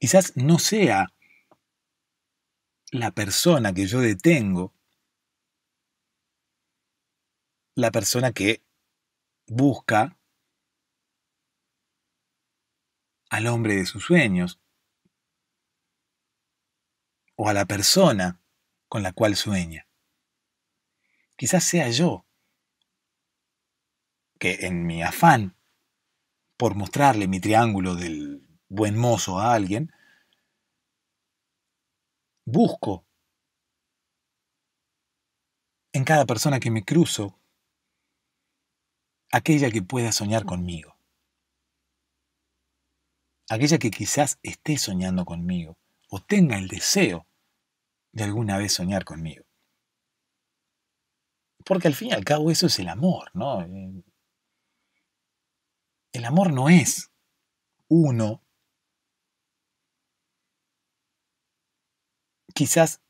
Quizás no sea la persona que yo detengo la persona que busca al hombre de sus sueños o a la persona con la cual sueña. Quizás sea yo que en mi afán por mostrarle mi triángulo del buen mozo a alguien, busco en cada persona que me cruzo aquella que pueda soñar conmigo aquella que quizás esté soñando conmigo o tenga el deseo de alguna vez soñar conmigo. Porque al fin y al cabo eso es el amor, ¿no? El amor no es uno. Quizás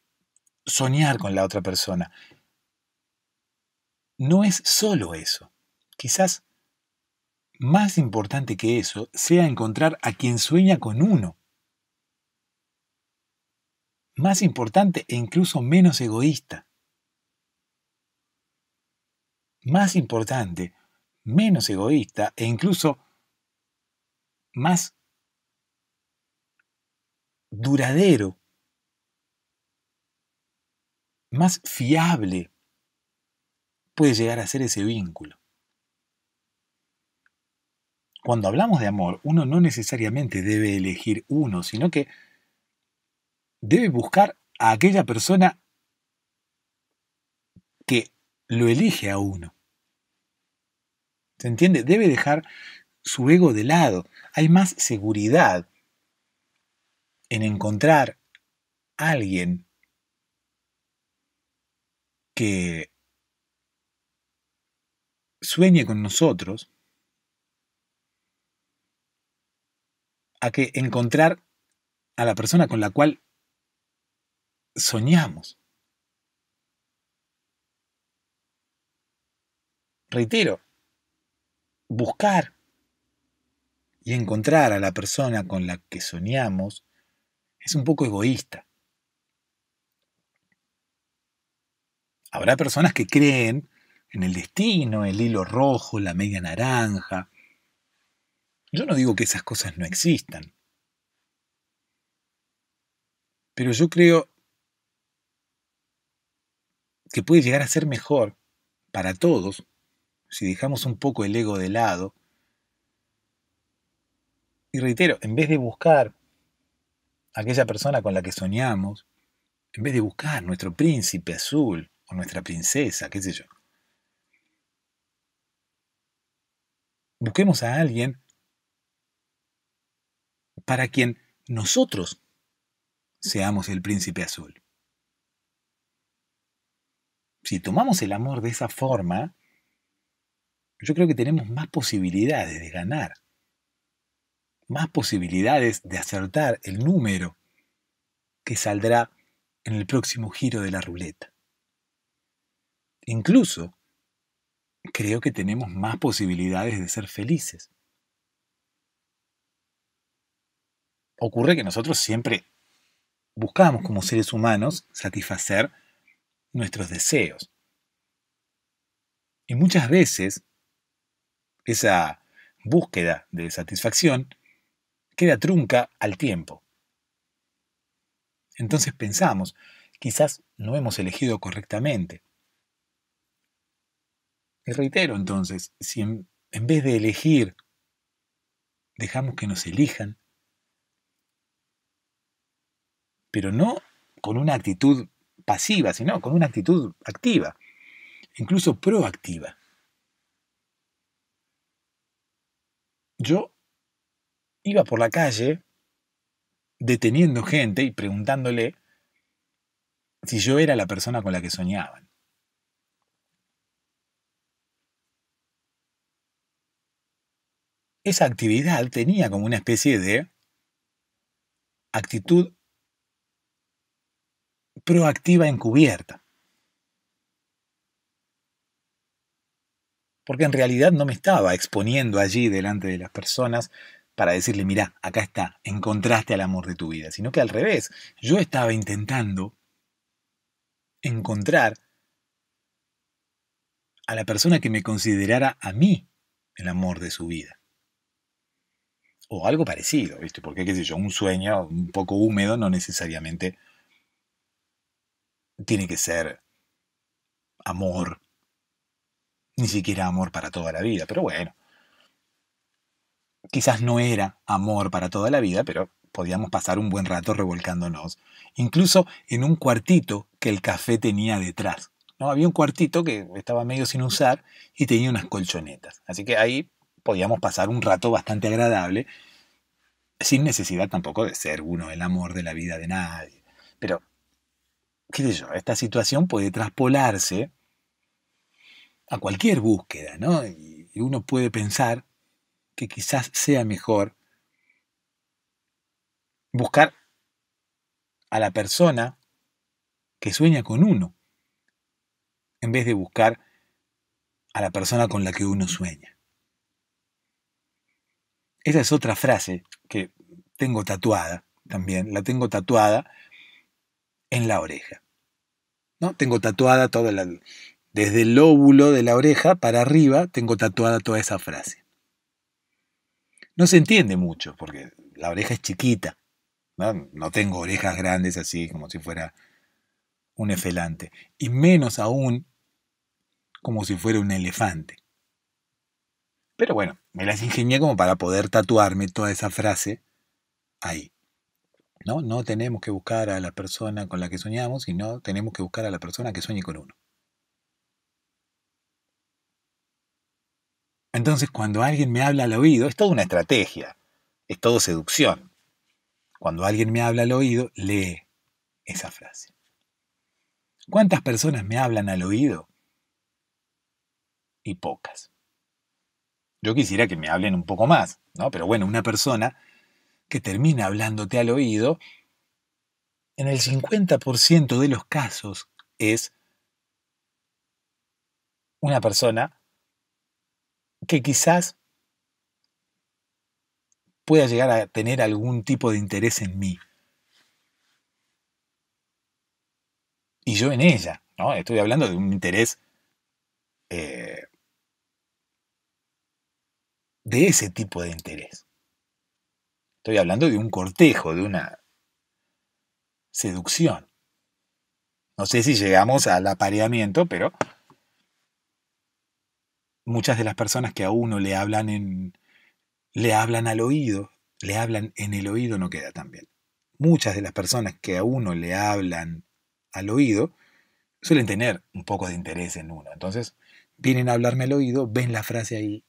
soñar con la otra persona. No es solo eso. Quizás más importante que eso sea encontrar a quien sueña con uno. Más importante e incluso menos egoísta. Más importante, menos egoísta e incluso más duradero, más fiable puede llegar a ser ese vínculo. Cuando hablamos de amor, uno no necesariamente debe elegir uno, sino que debe buscar a aquella persona que lo elige a uno. ¿Se entiende? Debe dejar su ego de lado. Hay más seguridad en encontrar a alguien que sueñe con nosotros a que encontrar a la persona con la cual soñamos. Reitero, buscar y encontrar a la persona con la que soñamos es un poco egoísta. Habrá personas que creen en el destino, el hilo rojo, la media naranja, yo no digo que esas cosas no existan. Pero yo creo que puede llegar a ser mejor para todos si dejamos un poco el ego de lado. Y reitero, en vez de buscar a aquella persona con la que soñamos, en vez de buscar nuestro príncipe azul o nuestra princesa, qué sé yo, busquemos a alguien para quien nosotros seamos el príncipe azul. Si tomamos el amor de esa forma, yo creo que tenemos más posibilidades de ganar, más posibilidades de acertar el número que saldrá en el próximo giro de la ruleta. Incluso, creo que tenemos más posibilidades de ser felices. Ocurre que nosotros siempre buscamos como seres humanos satisfacer nuestros deseos. Y muchas veces esa búsqueda de satisfacción queda trunca al tiempo. Entonces pensamos, quizás no hemos elegido correctamente. Y reitero entonces, si en, en vez de elegir, dejamos que nos elijan, pero no con una actitud pasiva, sino con una actitud activa, incluso proactiva. Yo iba por la calle deteniendo gente y preguntándole si yo era la persona con la que soñaban. Esa actividad tenía como una especie de actitud proactiva encubierta. Porque en realidad no me estaba exponiendo allí delante de las personas para decirle, mira, acá está, encontraste al amor de tu vida, sino que al revés, yo estaba intentando encontrar a la persona que me considerara a mí el amor de su vida. O algo parecido, ¿viste? Porque, qué sé yo, un sueño un poco húmedo no necesariamente tiene que ser amor. Ni siquiera amor para toda la vida, pero bueno. Quizás no era amor para toda la vida, pero podíamos pasar un buen rato revolcándonos, incluso en un cuartito que el café tenía detrás. ¿no? Había un cuartito que estaba medio sin usar y tenía unas colchonetas. Así que ahí podíamos pasar un rato bastante agradable, sin necesidad tampoco de ser uno el amor de la vida de nadie. Pero esta situación puede traspolarse a cualquier búsqueda, ¿no? y uno puede pensar que quizás sea mejor buscar a la persona que sueña con uno, en vez de buscar a la persona con la que uno sueña. Esa es otra frase que tengo tatuada también, la tengo tatuada en la oreja. ¿No? Tengo tatuada toda la, desde el lóbulo de la oreja para arriba, tengo tatuada toda esa frase. No se entiende mucho, porque la oreja es chiquita. ¿no? no tengo orejas grandes así, como si fuera un efelante. Y menos aún, como si fuera un elefante. Pero bueno, me las ingenié como para poder tatuarme toda esa frase ahí. ¿no? No tenemos que buscar a la persona con la que soñamos, sino tenemos que buscar a la persona que sueñe con uno. Entonces, cuando alguien me habla al oído, es toda una estrategia, es todo seducción. Cuando alguien me habla al oído, lee esa frase. ¿Cuántas personas me hablan al oído? Y pocas. Yo quisiera que me hablen un poco más, ¿no? Pero bueno, una persona que termina hablándote al oído, en el 50% de los casos es una persona que quizás pueda llegar a tener algún tipo de interés en mí. Y yo en ella, ¿no? Estoy hablando de un interés eh, de ese tipo de interés. Estoy hablando de un cortejo, de una seducción. No sé si llegamos al apareamiento, pero muchas de las personas que a uno le hablan le hablan al oído, le hablan en el oído no queda tan bien. Muchas de las personas que a uno le hablan al oído suelen tener un poco de interés en uno. Entonces, vienen a hablarme al oído, ven la frase ahí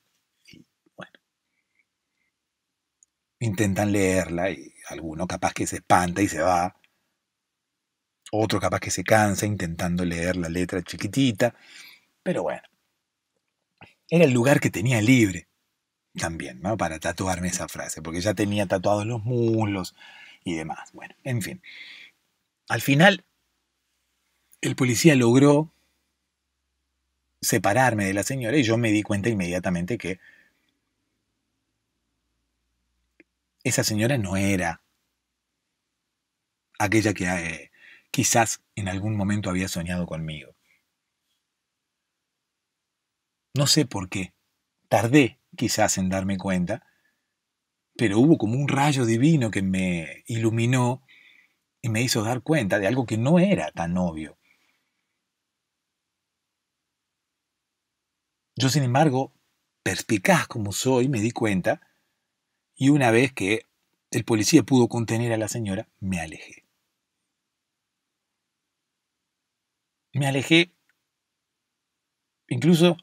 intentan leerla y alguno capaz que se espanta y se va. Otro capaz que se cansa intentando leer la letra chiquitita. Pero bueno, era el lugar que tenía libre también, ¿no? Para tatuarme esa frase, porque ya tenía tatuados los muslos y demás. Bueno, en fin. Al final, el policía logró separarme de la señora y yo me di cuenta inmediatamente que esa señora no era aquella que eh, quizás en algún momento había soñado conmigo. No sé por qué. Tardé quizás en darme cuenta, pero hubo como un rayo divino que me iluminó y me hizo dar cuenta de algo que no era tan obvio. Yo, sin embargo, perspicaz como soy, me di cuenta y una vez que el policía pudo contener a la señora, me alejé. Me alejé incluso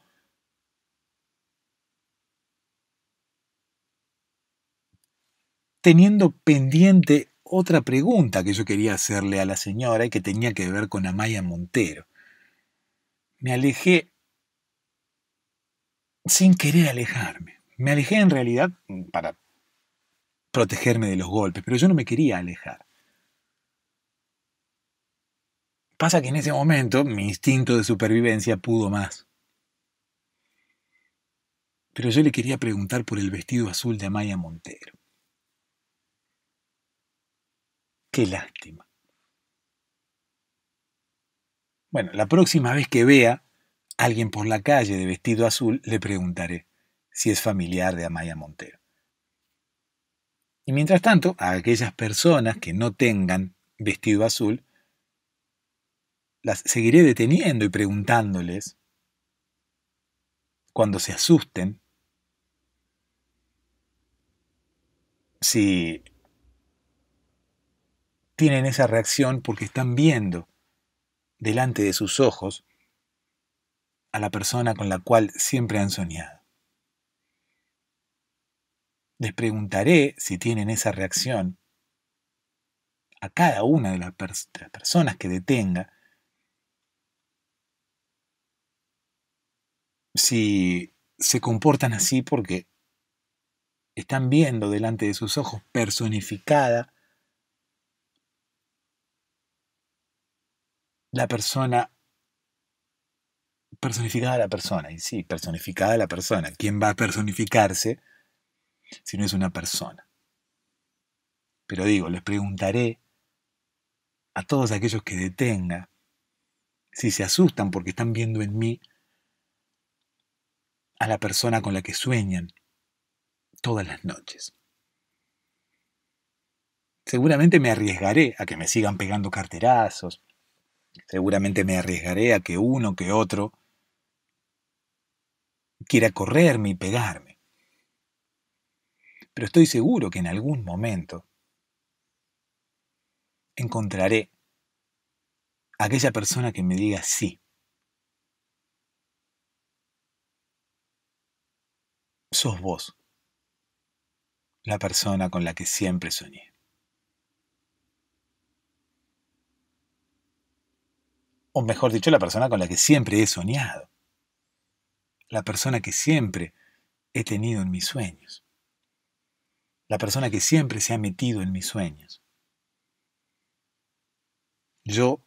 teniendo pendiente otra pregunta que yo quería hacerle a la señora y que tenía que ver con Amaya Montero. Me alejé sin querer alejarme. Me alejé en realidad para protegerme de los golpes, pero yo no me quería alejar. Pasa que en ese momento mi instinto de supervivencia pudo más. Pero yo le quería preguntar por el vestido azul de Amaya Montero. Qué lástima. Bueno, la próxima vez que vea a alguien por la calle de vestido azul, le preguntaré si es familiar de Amaya Montero. Y mientras tanto, a aquellas personas que no tengan vestido azul, las seguiré deteniendo y preguntándoles cuando se asusten si tienen esa reacción porque están viendo delante de sus ojos a la persona con la cual siempre han soñado. Les preguntaré si tienen esa reacción a cada una de las, personas que detenga, si se comportan así porque están viendo delante de sus ojos personificada la persona, personificada la persona, y sí, personificada la persona, ¿quién va a personificarse? Si no es una persona. Pero digo, les preguntaré a todos aquellos que detenga si se asustan porque están viendo en mí a la persona con la que sueñan todas las noches. Seguramente me arriesgaré a que me sigan pegando carterazos, seguramente me arriesgaré a que uno que otro quiera correrme y pegarme pero estoy seguro que en algún momento encontraré aquella persona que me diga sí. Sos vos, la persona con la que siempre soñé. O mejor dicho, la persona con la que siempre he soñado. La persona que siempre he tenido en mis sueños la persona que siempre se ha metido en mis sueños. Yo,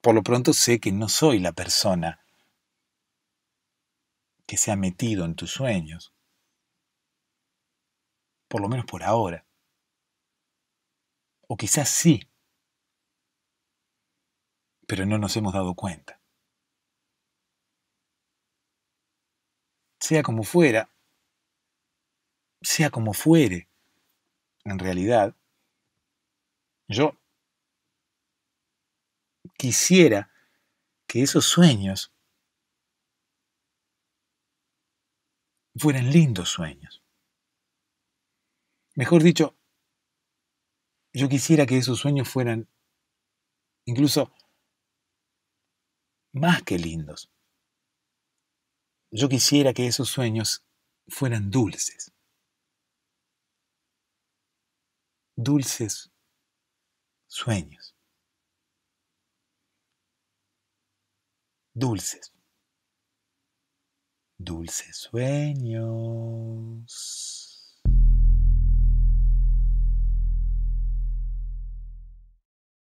por lo pronto, sé que no soy la persona que se ha metido en tus sueños, por lo menos por ahora. O quizás sí, pero no nos hemos dado cuenta. Sea como fuera, sea como fuere, en realidad, yo quisiera que esos sueños fueran lindos sueños. Mejor dicho, yo quisiera que esos sueños fueran incluso más que lindos. Yo quisiera que esos sueños fueran dulces. dulces sueños. Dulces. Dulces sueños.